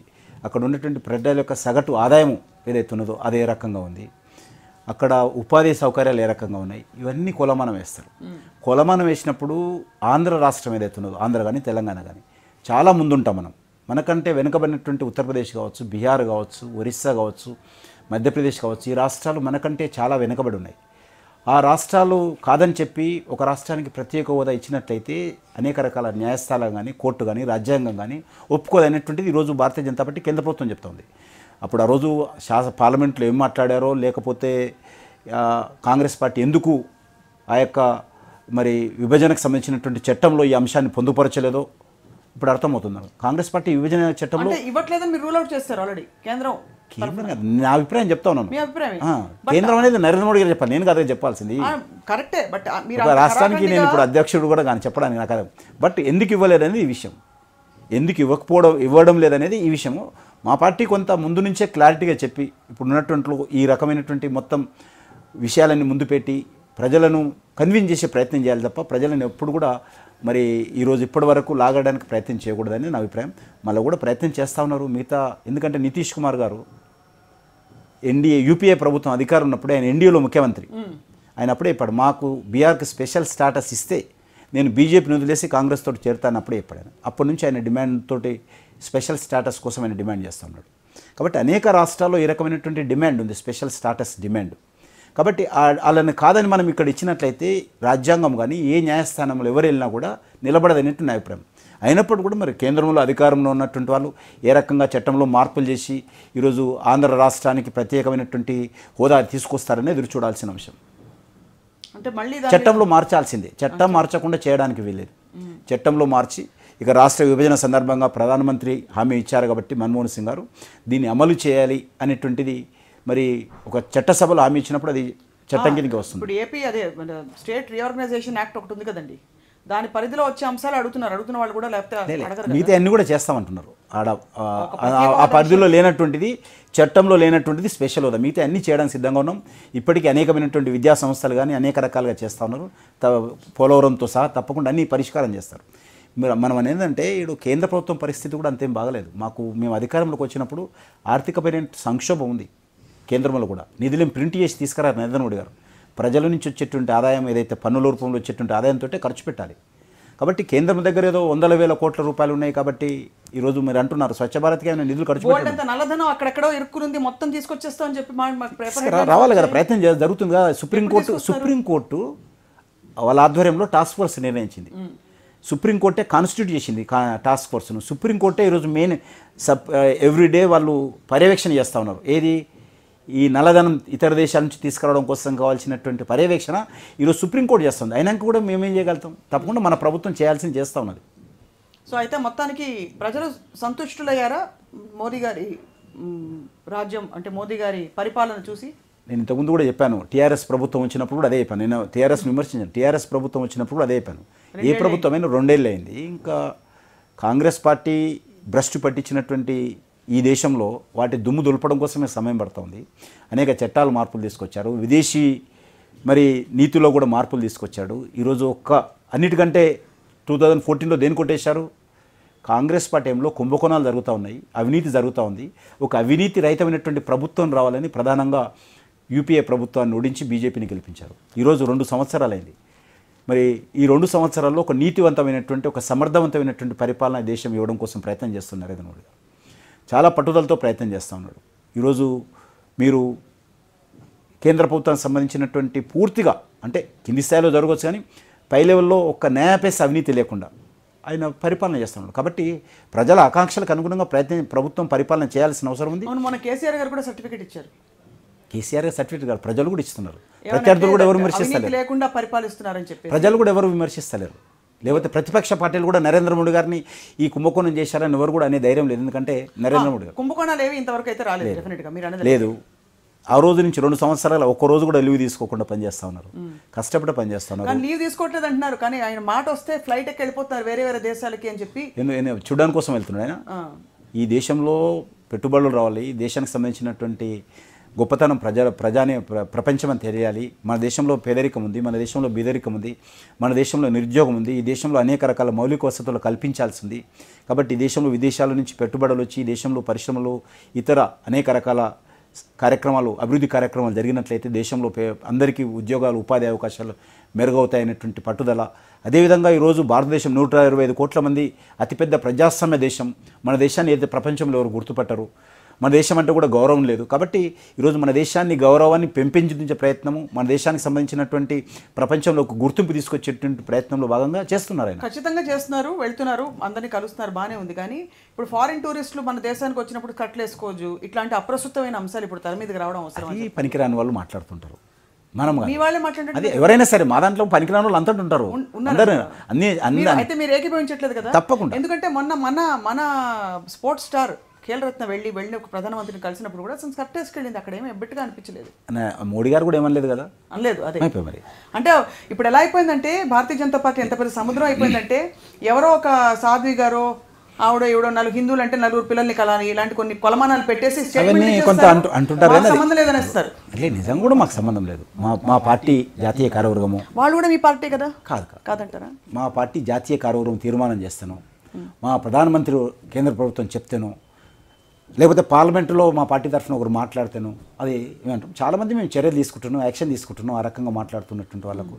అక్కడ ఉన్నటువంటి ప్రజల యొక్క సగటు ఆదాయం ఏదైతే ఉన్నదో అదే రకంగా ఉంది అక్కడ ఉపాధి సౌకర్యాలు ఏ రకంగా ఉన్నాయి ఇవన్నీ కులమానం వేస్తారు కులమానం వేసినప్పుడు ఆంధ్ర రాష్ట్రం ఏదైతే ఉన్నదో ఆంధ్ర కానీ తెలంగాణ కానీ చాలా ముందుంటాం మనం మనకంటే వెనుకబడినటువంటి ఉత్తరప్రదేశ్ కావచ్చు బీహార్ కావచ్చు ఒరిస్సా కావచ్చు మధ్యప్రదేశ్ కావచ్చు ఈ రాష్ట్రాలు మనకంటే చాలా వెనుకబడి ఉన్నాయి ఆ రాష్ట్రాలు కాదని చెప్పి ఒక రాష్ట్రానికి ప్రత్యేక హోదా ఇచ్చినట్లయితే అనేక రకాల న్యాయస్థానం కానీ కోర్టు కానీ రాజ్యాంగం కానీ ఒప్పుకోదనేటువంటిది ఈరోజు భారతీయ జనతా పార్టీ కేంద్ర ప్రభుత్వం చెప్తోంది అప్పుడు ఆ రోజు శాస పార్లమెంట్లో ఏం మాట్లాడారో లేకపోతే కాంగ్రెస్ పార్టీ ఎందుకు ఆ యొక్క మరి విభజనకు సంబంధించినటువంటి చట్టంలో ఈ అంశాన్ని పొందుపరచలేదో ఇప్పుడు అర్థమవుతుంది కాంగ్రెస్ పార్టీ విభజన చట్టంలో ఇవ్వట్లేదని మీరు రూల్ అవుట్ చేస్తారు ఆల్రెడీ కేంద్రం నా అభిప్రాయం చెప్తా ఉన్నాను కేంద్రం అనేది నరేంద్ర మోడీ గారు చెప్పాను నేను కదా చెప్పాల్సింది కరెక్టే బట్ రాష్ట్రానికి నేను ఇప్పుడు అధ్యక్షుడు కూడా కానీ చెప్పడానికి నాకు బట్ ఎందుకు ఇవ్వలేదనేది ఈ విషయం ఎందుకు ఇవ్వకపోవడం ఇవ్వడం లేదనేది ఈ విషయము మా పార్టీ కొంత ముందు నుంచే క్లారిటీగా చెప్పి ఇప్పుడు ఉన్నటువంటి ఈ రకమైనటువంటి మొత్తం విషయాలన్నీ ముందు పెట్టి ప్రజలను కన్విన్స్ చేసే ప్రయత్నం చేయాలి తప్ప ప్రజలను ఎప్పుడు కూడా మరి ఈరోజు ఇప్పటి వరకు లాగడానికి ప్రయత్నం చేయకూడదని నా అభిప్రాయం మళ్ళీ కూడా ప్రయత్నం చేస్తూ ఉన్నారు మిగతా ఎందుకంటే నితీష్ కుమార్ గారు ఎన్డీఏ యూపీఏ ప్రభుత్వం అధికారం ఉన్నప్పుడే ఆయన ఎన్డీఏలో ముఖ్యమంత్రి ఆయన అప్పుడే చెప్పాడు మాకు బీఆర్కి స్పెషల్ స్టాటస్ ఇస్తే నేను బీజేపీని వదిలేసి కాంగ్రెస్ తోటి చేరుతాను అప్పుడే చెప్పాడు అప్పటి నుంచి ఆయన డిమాండ్ తోటి స్పెషల్ స్టాటస్ కోసం ఆయన డిమాండ్ చేస్తున్నాడు కాబట్టి అనేక రాష్ట్రాల్లో ఈ రకమైనటువంటి డిమాండ్ ఉంది స్పెషల్ స్టాటస్ డిమాండ్ కాబట్టి వాళ్ళని కాదని మనం ఇక్కడ ఇచ్చినట్లయితే రాజ్యాంగం కానీ ఏ న్యాయస్థానంలో ఎవరు వెళ్ళినా కూడా నిలబడదనేటువంటి నా అభిప్రాయం అయినప్పుడు కూడా మరి కేంద్రంలో అధికారంలో ఉన్నటువంటి వాళ్ళు ఏ రకంగా చట్టంలో మార్పులు చేసి ఈరోజు ఆంధ్ర రాష్ట్రానికి ప్రత్యేకమైనటువంటి హోదా తీసుకొస్తారని ఎదురు చూడాల్సిన అంశం అంటే మళ్ళీ చట్టంలో మార్చాల్సిందే చట్టం మార్చకుండా చేయడానికి వీలేదు చట్టంలో మార్చి ఇక రాష్ట్ర విభజన సందర్భంగా ప్రధానమంత్రి హామీ ఇచ్చారు కాబట్టి మన్మోహన్ సింగ్ గారు దీన్ని అమలు చేయాలి అనేటువంటిది మరి ఒక చట్టసభలో హామీ ఇచ్చినప్పుడు అది చట్టం కిందకి వస్తుంది ఇప్పుడు ఏపీ అదే స్టేట్ రీఆర్గనైజేషన్ యాక్ట్ ఒకటి ఉంది కదండి దాని పరిధిలో వచ్చే అంశాలు అడుగుతున్నారు అడుగుతున్న వాళ్ళు కూడా లేకపోతే మిగతా అన్ని కూడా చేస్తామంటున్నారు ఆడ ఆ పరిధిలో లేనటువంటిది చట్టంలో లేనటువంటిది స్పెషల్ హోదా మిగతా అన్ని చేయడానికి సిద్ధంగా ఉన్నాం ఇప్పటికీ అనేకమైనటువంటి విద్యా సంస్థలు కానీ అనేక రకాలుగా చేస్తూ ఉన్నారు పోలవరంతో సహా తప్పకుండా అన్ని పరిష్కారం చేస్తారు మనం అనేదంటే ఇప్పుడు కేంద్ర ప్రభుత్వం పరిస్థితి కూడా అంతేం బాగలేదు మాకు మేము అధికారంలోకి వచ్చినప్పుడు ఆర్థికపరమైన సంక్షోభం ఉంది కేంద్రంలో కూడా నిధులను ప్రింట్ చేసి తీసుకురారు నరేంద్ర మోడీ గారు ప్రజల నుంచి వచ్చేటువంటి ఆదాయం ఏదైతే పన్నుల రూపంలో వచ్చేటువంటి ఆదాయంతో ఖర్చు పెట్టాలి కాబట్టి కేంద్రం దగ్గర ఏదో వందల వేల కోట్ల రూపాయలు ఉన్నాయి కాబట్టి ఈ రోజు మీరు అంటున్నారు స్వచ్ఛ భారత్కి నిధులు ఖర్చు నల్లధనం ఇరుక్కునుంది మొత్తం తీసుకొచ్చేస్తాం అని చెప్పి రావాలి కదా ప్రయత్నం జరుగుతుంది కదా సుప్రీంకోర్టు సుప్రీంకోర్టు వాళ్ళ ఆధ్వర్యంలో టాస్క్ ఫోర్స్ నిర్ణయించింది సుప్రీంకోర్టే కాన్స్టిట్యూట్ చేసింది టాస్క్ ఫోర్స్ను సుప్రీంకోర్టే ఈరోజు మెయిన్ సబ్ ఎవ్రీడే వాళ్ళు పర్యవేక్షణ చేస్తూ ఉన్నారు ఏది ఈ నల్లధనం ఇతర దేశాల నుంచి తీసుకురావడం కోసం కావాల్సినటువంటి పర్యవేక్షణ ఈరోజు సుప్రీంకోర్టు చేస్తుంది అయినాక కూడా మేమేం చేయగలుగుతాం తప్పకుండా మన ప్రభుత్వం చేయాల్సింది చేస్తా ఉన్నది సో అయితే మొత్తానికి ప్రజలు సంతుష్టులయ్యారా మోదీ గారి రాజ్యం అంటే మోదీ గారి పరిపాలన చూసి నేను ఇంతకుముందు కూడా చెప్పాను టీఆర్ఎస్ ప్రభుత్వం వచ్చినప్పుడు కూడా అదే చెప్పాను నేను టీఆర్ఎస్ విమర్శించాను టీఆర్ఎస్ ప్రభుత్వం వచ్చినప్పుడు కూడా అదే చెప్పాను ఏ ప్రభుత్వమైనా రెండేళ్ళు అయింది ఇంకా కాంగ్రెస్ పార్టీ భ్రష్టు పట్టించినటువంటి ఈ దేశంలో వాటి దుమ్ము దులపడం కోసమే సమయం పడుతుంది అనేక చట్టాలు మార్పులు తీసుకొచ్చారు విదేశీ మరి నీతిలో కూడా మార్పులు తీసుకొచ్చాడు ఈరోజు ఒక్క అన్నిటికంటే టూ థౌజండ్ ఫోర్టీన్లో దేని కొట్టేశారు కాంగ్రెస్ పార్టీ ఏమో కుంభకోణాలు జరుగుతూ ఉన్నాయి అవినీతి జరుగుతూ ఉంది ఒక అవినీతి రహితమైనటువంటి ప్రభుత్వం రావాలని ప్రధానంగా యూపీఏ ప్రభుత్వాన్ని ఓడించి బీజేపీని గెలిపించారు ఈరోజు రెండు సంవత్సరాలైంది మరి ఈ రెండు సంవత్సరాల్లో ఒక నీతివంతమైనటువంటి ఒక సమర్థవంతమైనటువంటి పరిపాలన దేశం ఇవ్వడం కోసం ప్రయత్నం చేస్తున్నారు ఏదైనా చాలా పట్టుదలతో ప్రయత్నం చేస్తూ ఉన్నాడు ఈరోజు మీరు కేంద్ర ప్రభుత్వానికి సంబంధించినటువంటి పూర్తిగా అంటే కింది స్థాయిలో జరగవచ్చు కానీ పై లెవెల్లో ఒక్క నేపేసి అవినీతి లేకుండా ఆయన పరిపాలన చేస్తున్నాడు కాబట్టి ప్రజల ఆకాంక్షలకు అనుగుణంగా ప్రయత్నం ప్రభుత్వం పరిపాలన చేయాల్సిన అవసరం ఉంది మన కేసీఆర్ గారు కూడా సర్టిఫికేట్ ఇచ్చారు కేసీఆర్ గారు సర్టిఫికేట్ గారు ప్రజలు కూడా ఇస్తున్నారు ప్రత్యర్థులు కూడా ఎవరు విమర్శిస్తారు లేకుండా పరిపాలిస్తున్నారని చెప్పి ప్రజలు కూడా ఎవరు విమర్శిస్తలేరు లేకపోతే ప్రతిపక్ష పార్టీలు కూడా నరేంద్ర మోడీ గారిని ఈ కుంభకోణం చేశారని ఎవరు కూడా అనే ధైర్యం లేదు ఎందుకంటే నరేంద్ర మోడీ గారు కుంభకోణాలు ఏవి ఇంతవరకు అయితే రాలేదు లేదు ఆ రోజు నుంచి రెండు సంవత్సరాలు ఒక్క రోజు కూడా లీవ్ తీసుకోకుండా పనిచేస్తా ఉన్నారు కష్టపడి పనిచేస్తా ఉన్నారు లీవ్ తీసుకోవట్లేదు అంటున్నారు కానీ ఆయన మాట వస్తే ఫ్లైట్ ఎక్కి వెళ్ళిపోతున్నారు వేరే వేరే దేశాలకి అని చెప్పి చూడడానికి కోసం వెళ్తున్నాడు ఆయన ఈ దేశంలో పెట్టుబడులు రావాలి ఈ దేశానికి సంబంధించినటువంటి గొప్పతనం ప్రజా ప్రజానే అని తెలియాలి మన దేశంలో పేదరికం ఉంది మన దేశంలో బీదరికం ఉంది మన దేశంలో నిరుద్యోగం ఉంది ఈ దేశంలో అనేక రకాల మౌలిక వసతులు కల్పించాల్సింది కాబట్టి ఈ దేశంలో విదేశాల నుంచి పెట్టుబడులు వచ్చి దేశంలో పరిశ్రమలు ఇతర అనేక రకాల కార్యక్రమాలు అభివృద్ధి కార్యక్రమాలు జరిగినట్లయితే దేశంలో అందరికీ ఉద్యోగాలు ఉపాధి అవకాశాలు మెరుగవుతాయనేటువంటి పట్టుదల అదేవిధంగా ఈరోజు భారతదేశం నూట ఇరవై ఐదు కోట్ల మంది అతిపెద్ద ప్రజాస్వామ్య దేశం మన దేశాన్ని అయితే ప్రపంచంలో ఎవరు గుర్తుపట్టరు మన దేశం అంటే కూడా గౌరవం లేదు కాబట్టి ఈరోజు మన దేశాన్ని గౌరవాన్ని పెంపొందించే ప్రయత్నము మన దేశానికి సంబంధించినటువంటి ప్రపంచంలో ఒక గుర్తింపు తీసుకొచ్చేటువంటి ప్రయత్నంలో భాగంగా చేస్తున్నారు ఆయన ఖచ్చితంగా చేస్తున్నారు వెళ్తున్నారు అందరినీ కలుస్తున్నారు బాగానే ఉంది కానీ ఇప్పుడు ఫారిన్ టూరిస్టులు మన దేశానికి వచ్చినప్పుడు కట్లేసుకోవచ్చు ఇట్లాంటి అప్రస్తుతమైన అంశాలు ఇప్పుడు తల మీదకి రావడం అవసరం ఈ పనికిరాని వాళ్ళు మాట్లాడుతుంటారు మనం అదే ఎవరైనా సరే మా దాంట్లో పనికిరాని వాళ్ళు అంతటి ఉంటారు అన్ని అన్ని అయితే మీరు ఏకీభవించట్లేదు కదా తప్పకుండా ఎందుకంటే మొన్న మన మన స్పోర్ట్స్ స్టార్ ఖేలరత్న వెళ్ళి వెళ్ళి ఒక ప్రధానమంత్రిని కలిసినప్పుడు కూడా అసలు కరెక్ట్ వెళ్ళింది అక్కడ ఏమి ఎబ్బెట్టుగా అనిపించలేదు మోడీ గారు కూడా ఏమనలేదు కదా అనలేదు అదే మరి అంటే ఇప్పుడు ఎలా అయిపోయిందంటే భారతీయ జనతా పార్టీ ఎంత పెద్ద సముద్రం అయిపోయిందంటే ఎవరో ఒక సాధ్వి గారు ఆవిడ ఎవడో నలుగురు హిందువులు అంటే నలుగురు పిల్లల్ని కలాలి ఇలాంటి కొన్ని కొలమానాలు పెట్టేసి కొంత సంబంధం నిజం కూడా మాకు సంబంధం లేదు మా మా పార్టీ జాతీయ కార్యవర్గము వాళ్ళు కూడా మీ పార్టీ కదా కాదు కాదంటారా మా పార్టీ జాతీయ కార్యవర్గం తీర్మానం చేస్తాను మా ప్రధానమంత్రి కేంద్ర ప్రభుత్వం చెప్తాను లేకపోతే పార్లమెంటులో మా పార్టీ తరఫున ఒకరు మాట్లాడితేను అది ఏమంటాం చాలామంది మేము చర్యలు తీసుకుంటున్నాం యాక్షన్ తీసుకుంటున్నాం ఆ రకంగా మాట్లాడుతున్నటువంటి వాళ్ళకు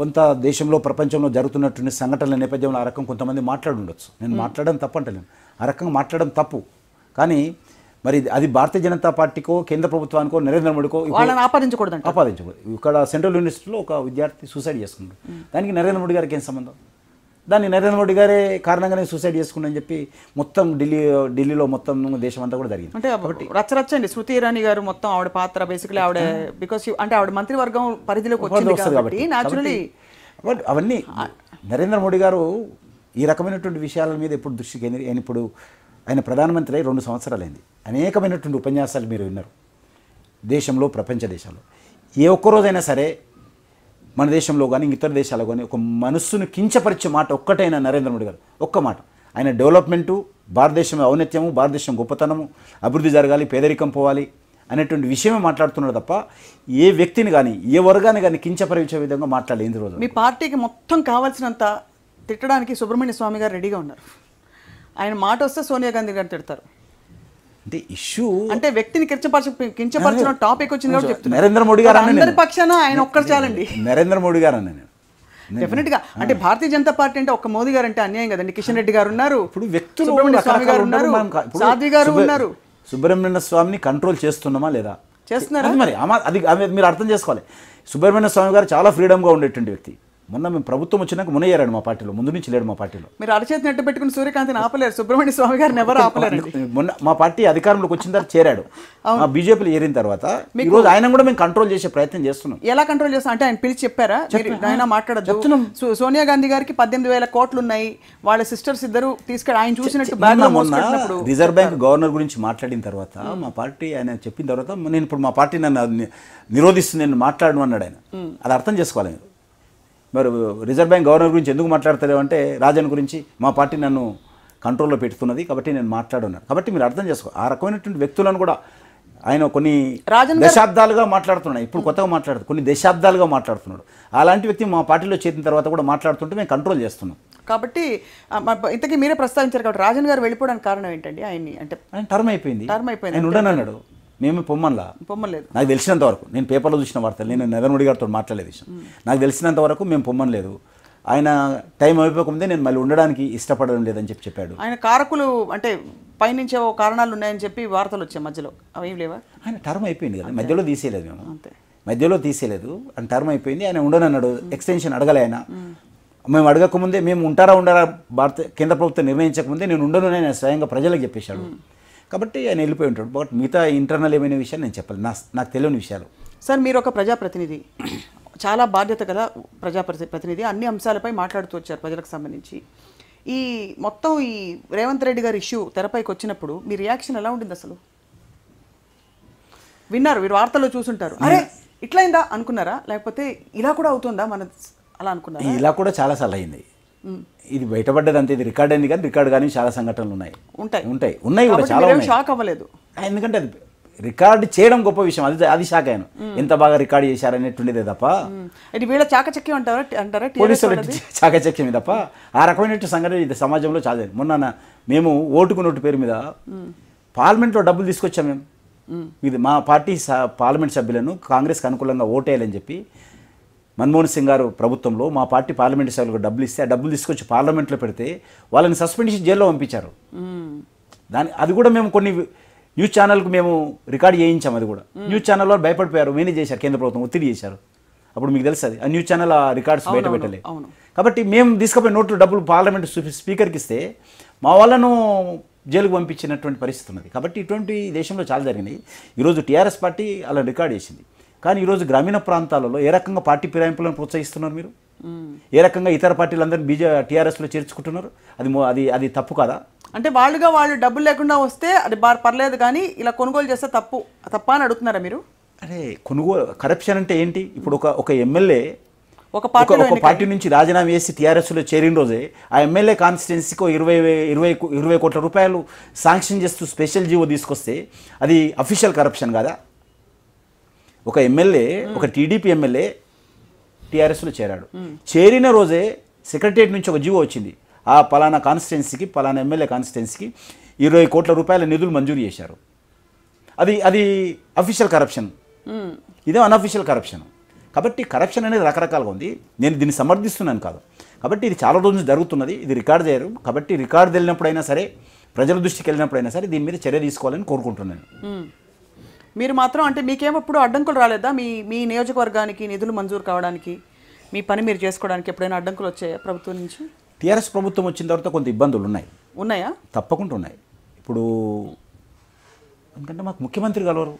కొంత దేశంలో ప్రపంచంలో జరుగుతున్నటువంటి సంఘటనల నేపథ్యంలో ఆ రకం కొంతమంది మాట్లాడుండొచ్చు నేను మాట్లాడడం తప్పు అంటలేను ఆ రకంగా మాట్లాడడం తప్పు కానీ మరి అది భారతీయ జనతా పార్టీకో కేంద్ర ప్రభుత్వానికో నరేంద్ర మోడీకో ఆపాదించకూడదు ఆపాదించకూడదు ఇక్కడ సెంట్రల్ యూనివర్సిటీలో ఒక విద్యార్థి సూసైడ్ చేసుకున్నాడు దానికి నరేంద్ర మోడీ గారికి ఏం సంబంధం దాన్ని నరేంద్ర మోడీ గారే కారణంగానే సూసైడ్ చేసుకున్నా చెప్పి మొత్తం ఢిల్లీ ఢిల్లీలో మొత్తం దేశం అంతా కూడా జరిగింది అంటే రచ్చ స్మృతి ఇరానీ గారు మొత్తం ఆవిడ పాత్ర బేసిక్లీ ఆవిడ బికాస్ అంటే ఆవిడ మంత్రివర్గం పరిధిలోకి వచ్చింది కాబట్టి నాచురలీ అవన్నీ నరేంద్ర మోడీ గారు ఈ రకమైనటువంటి విషయాల మీద ఎప్పుడు దృష్టి ఆయన ఇప్పుడు ఆయన ప్రధానమంత్రి అయి రెండు సంవత్సరాలైంది అనేకమైనటువంటి ఉపన్యాసాలు మీరు విన్నారు దేశంలో ప్రపంచ దేశాల్లో ఏ ఒక్కరోజైనా సరే మన దేశంలో కానీ ఇతర దేశాల్లో కానీ ఒక మనస్సును కించపరిచే మాట ఒక్కటైన నరేంద్ర మోడీ గారు ఒక్క మాట ఆయన డెవలప్మెంటు భారతదేశం ఔన్నత్యము భారతదేశం గొప్పతనము అభివృద్ధి జరగాలి పేదరికం పోవాలి అనేటువంటి విషయమే మాట్లాడుతున్నాడు తప్ప ఏ వ్యక్తిని కానీ ఏ వర్గాన్ని కానీ కించపరిచే విధంగా మాట్లాడలేదు రోజు మీ పార్టీకి మొత్తం కావాల్సినంత తిట్టడానికి సుబ్రహ్మణ్య స్వామి గారు రెడీగా ఉన్నారు ఆయన మాట వస్తే సోనియా గాంధీ గారు తిడతారు అంటే ఇష్యూ అంటే వ్యక్తిని కించపరచిన టాపిక్ వచ్చింది కాబట్టి నరేంద్ర మోడీ గారు అందరి పక్షాన ఆయన ఒక్కరు చాలండి నరేంద్ర మోడీ గారు అన్న నేను డెఫినెట్ గా అంటే భారతీయ జనతా పార్టీ అంటే ఒక మోదీ గారు అంటే అన్యాయం కదండి కిషన్ రెడ్డి గారు ఉన్నారు ఇప్పుడు వ్యక్తులు స్వామి గారు ఉన్నారు సాధ్వి గారు ఉన్నారు సుబ్రహ్మణ్య స్వామిని కంట్రోల్ చేస్తున్నామా లేదా చేస్తున్నారు మరి అది మీరు అర్థం చేసుకోవాలి సుబ్రహ్మణ్య స్వామి గారు చాలా ఫ్రీడమ్ గా ఉండేటువంటి వ్యక్తి మొన్న మేము ప్రభుత్వం వచ్చినాక మునయ్యారాడు మా పార్టీలో ముందు నుంచి లేడు మా పార్టీలో మీరు అరచేతి నెట్టు పెట్టుకుని సూర్యకాంతిని ఆపలేరు సుబ్రహ్మణ్య స్వామి గారిని ఎవరు ఆపలేరు మొన్న మా పార్టీ అధికారంలోకి వచ్చిన తర్వాత చేరాడు మా బీజేపీలో చేరిన తర్వాత ఈ రోజు ఆయన కూడా మేము కంట్రోల్ చేసే ప్రయత్నం చేస్తున్నాం ఎలా కంట్రోల్ చేస్తాం అంటే ఆయన పిలిచి చెప్పారా ఆయన మాట్లాడదు సోనియా గాంధీ గారికి పద్దెనిమిది వేల కోట్లు ఉన్నాయి వాళ్ళ సిస్టర్స్ ఇద్దరు తీసుకెళ్ళి ఆయన చూసినట్టు రిజర్వ్ బ్యాంక్ గవర్నర్ గురించి మాట్లాడిన తర్వాత మా పార్టీ ఆయన చెప్పిన తర్వాత నేను ఇప్పుడు మా పార్టీ నన్ను నిరోధిస్తుంది నేను మాట్లాడను అన్నాడు ఆయన అది అర్థం చేసుకోవాలి మరి రిజర్వ్ బ్యాంక్ గవర్నర్ గురించి ఎందుకు మాట్లాడతలేవు అంటే రాజన్ గురించి మా పార్టీ నన్ను కంట్రోల్లో పెట్టుతున్నది కాబట్టి నేను మాట్లాడున్నాను కాబట్టి మీరు అర్థం చేసుకో ఆ రకమైనటువంటి వ్యక్తులను కూడా ఆయన కొన్ని దశాబ్దాలుగా మాట్లాడుతున్నాడు ఇప్పుడు కొత్తగా మాట్లాడుతు కొన్ని దశాబ్దాలుగా మాట్లాడుతున్నాడు అలాంటి వ్యక్తి మా పార్టీలో చేరిన తర్వాత కూడా మాట్లాడుతుంటే మేము కంట్రోల్ చేస్తున్నాం కాబట్టి ఇంతకీ మీరే ప్రస్తావించారు కాబట్టి రాజన్ గారు వెళ్ళిపోవడానికి కారణం ఏంటండి ఆయన్ని అంటే ఆయన టర్మ్ అయిపోయింది టర్మ్ అయిపోయింది ఆయన ఉండనన్నాడు మేము పొమ్మన్లా పొమ్మలేదు నాకు తెలిసినంత వరకు నేను పేపర్లో చూసిన వార్తలు నేను నెదనుడి గారితో మాట్లాడలేదు విషయం నాకు తెలిసినంత వరకు మేము పొమ్మనలేదు ఆయన టైం అయిపోకముందే నేను మళ్ళీ ఉండడానికి ఇష్టపడడం లేదని చెప్పి చెప్పాడు ఆయన కారకులు అంటే పైనుంచే కారణాలు ఉన్నాయని చెప్పి వార్తలు వచ్చాయి మధ్యలో అవి లేవా ఆయన టర్మ్ అయిపోయింది కదా మధ్యలో తీసేయలేదు మేము అంతే మధ్యలో తీసేయలేదు ఆయన టర్మ్ అయిపోయింది ఆయన ఉండనన్నాడు ఎక్స్టెన్షన్ అడగలే ఆయన మేము అడగకముందే మేము ఉంటారా ఉండారా భారత కేంద్ర ప్రభుత్వం నిర్ణయించకముందే నేను ఉండను ఆయన స్వయంగా ప్రజలకు చెప్పేశాడు కాబట్టి ఆయన వెళ్ళిపోయి ఉంటాడు బట్ మిగతా ఇంటర్నల్ ఏమైన విషయాలు నేను చెప్పాలి నా నాకు తెలియని విషయాలు సార్ మీరు ఒక ప్రజాప్రతినిధి చాలా బాధ్యత కదా ప్రజాప్రతి ప్రతినిధి అన్ని అంశాలపై మాట్లాడుతూ వచ్చారు ప్రజలకు సంబంధించి ఈ మొత్తం ఈ రేవంత్ రెడ్డి గారి ఇష్యూ తెరపైకి వచ్చినప్పుడు మీ రియాక్షన్ ఎలా ఉండింది అసలు విన్నారు మీరు వార్తల్లో చూసుంటారు అరే ఇట్లయిందా అనుకున్నారా లేకపోతే ఇలా కూడా అవుతుందా మన అలా అనుకున్నారా ఇలా కూడా చాలాసార్లు అయింది ఇది బయటపడ్డది అంతే ఇది రికార్డ్ అయింది కానీ రికార్డ్ కానీ చాలా సంఘటనలు ఉన్నాయి ఉంటాయి ఉంటాయి ఉన్నాయి కూడా చాలా షాక్ అవ్వలేదు ఎందుకంటే అది రికార్డ్ చేయడం గొప్ప విషయం అది అది షాక్ అయ్యాను ఎంత బాగా రికార్డ్ చేశారనేట్టుండేదే తప్ప అంటే వీళ్ళ చాకచక్యం అంటారా అంటారా పోలీసులు చాకచక్యం తప్ప ఆ రకమైన సంఘటన ఇది సమాజంలో చాలా మొన్న మేము ఓటుకున్నట్టు పేరు మీద పార్లమెంట్లో డబ్బులు తీసుకొచ్చాం మేము ఇది మా పార్టీ పార్లమెంట్ సభ్యులను కాంగ్రెస్కి అనుకూలంగా ఓటేయాలని చెప్పి మన్మోహన్ సింగ్ గారు ప్రభుత్వంలో మా పార్టీ పార్లమెంటు సభ్యులకు డబ్బులు ఇస్తే ఆ డబ్బులు తీసుకొచ్చి పార్లమెంట్లో పెడితే వాళ్ళని సస్పెండ్ చేసి జైల్లో పంపించారు దాని అది కూడా మేము కొన్ని న్యూస్ ఛానల్కు మేము రికార్డ్ చేయించాం అది కూడా న్యూస్ ఛానల్ వాళ్ళు భయపడిపోయారు మేనేజ్ చేశారు కేంద్ర ప్రభుత్వం ఒత్తిడి చేశారు అప్పుడు మీకు తెలుసు అది ఆ న్యూస్ ఛానల్ ఆ రికార్డ్స్ బయట పెట్టలే కాబట్టి మేము తీసుకుపోయిన నోట్లు డబ్బులు పార్లమెంట్ స్పీకర్కి ఇస్తే మా వాళ్ళను జైలుకు పంపించినటువంటి పరిస్థితి ఉన్నది కాబట్టి ఇటువంటి దేశంలో చాలా జరిగినాయి ఈరోజు టీఆర్ఎస్ పార్టీ అలా రికార్డ్ చేసింది కానీ ఈరోజు గ్రామీణ ప్రాంతాలలో ఏ రకంగా పార్టీ ఫిరాయింపులను ప్రోత్సహిస్తున్నారు మీరు ఏ రకంగా ఇతర పార్టీలందరినీ బీజే టీఆర్ఎస్లో చేర్చుకుంటున్నారు అది అది అది తప్పు కదా అంటే వాళ్ళుగా వాళ్ళు డబ్బులు లేకుండా వస్తే అది పర్లేదు కానీ ఇలా కొనుగోలు చేస్తే తప్పు తప్ప అని అడుగుతున్నారా మీరు అరే కొనుగోలు కరప్షన్ అంటే ఏంటి ఇప్పుడు ఒక ఒక ఎమ్మెల్యే ఒక పార్టీ ఒక పార్టీ నుంచి రాజీనామా చేసి టీఆర్ఎస్లో చేరిన రోజే ఆ ఎమ్మెల్యే కాన్స్టిట్యున్సీకి ఇరవై ఇరవై ఇరవై కోట్ల రూపాయలు శాంక్షన్ చేస్తూ స్పెషల్ జీవో తీసుకొస్తే అది అఫీషియల్ కరప్షన్ కదా ఒక ఎమ్మెల్యే ఒక టీడీపీ ఎమ్మెల్యే టీఆర్ఎస్లో చేరాడు చేరిన రోజే సెక్రటరియట్ నుంచి ఒక జీవో వచ్చింది ఆ పలానా కాన్స్టిట్యున్సీకి పలానా ఎమ్మెల్యే కాన్స్టిట్యున్సీకి ఇరవై కోట్ల రూపాయల నిధులు మంజూరు చేశారు అది అది అఫీషియల్ కరప్షన్ ఇదే అన్అఫీషియల్ కరప్షన్ కాబట్టి కరప్షన్ అనేది రకరకాలుగా ఉంది నేను దీన్ని సమర్థిస్తున్నాను కాదు కాబట్టి ఇది చాలా రోజులు జరుగుతున్నది ఇది రికార్డ్ చేయరు కాబట్టి రికార్డు వెళ్ళినప్పుడైనా సరే ప్రజల దృష్టికి వెళ్ళినప్పుడైనా సరే దీని మీద చర్య తీసుకోవాలని కోరుకుంటున్నాను మీరు మాత్రం అంటే మీకేమప్పుడు అడ్డంకులు రాలేదా మీ మీ నియోజకవర్గానికి నిధులు మంజూరు కావడానికి మీ పని మీరు చేసుకోవడానికి ఎప్పుడైనా అడ్డంకులు వచ్చాయా ప్రభుత్వం నుంచి టీఆర్ఎస్ ప్రభుత్వం వచ్చిన తర్వాత కొంత ఇబ్బందులు ఉన్నాయి ఉన్నాయా తప్పకుండా ఉన్నాయి ఇప్పుడు ఎందుకంటే మాకు ముఖ్యమంత్రి కలవరు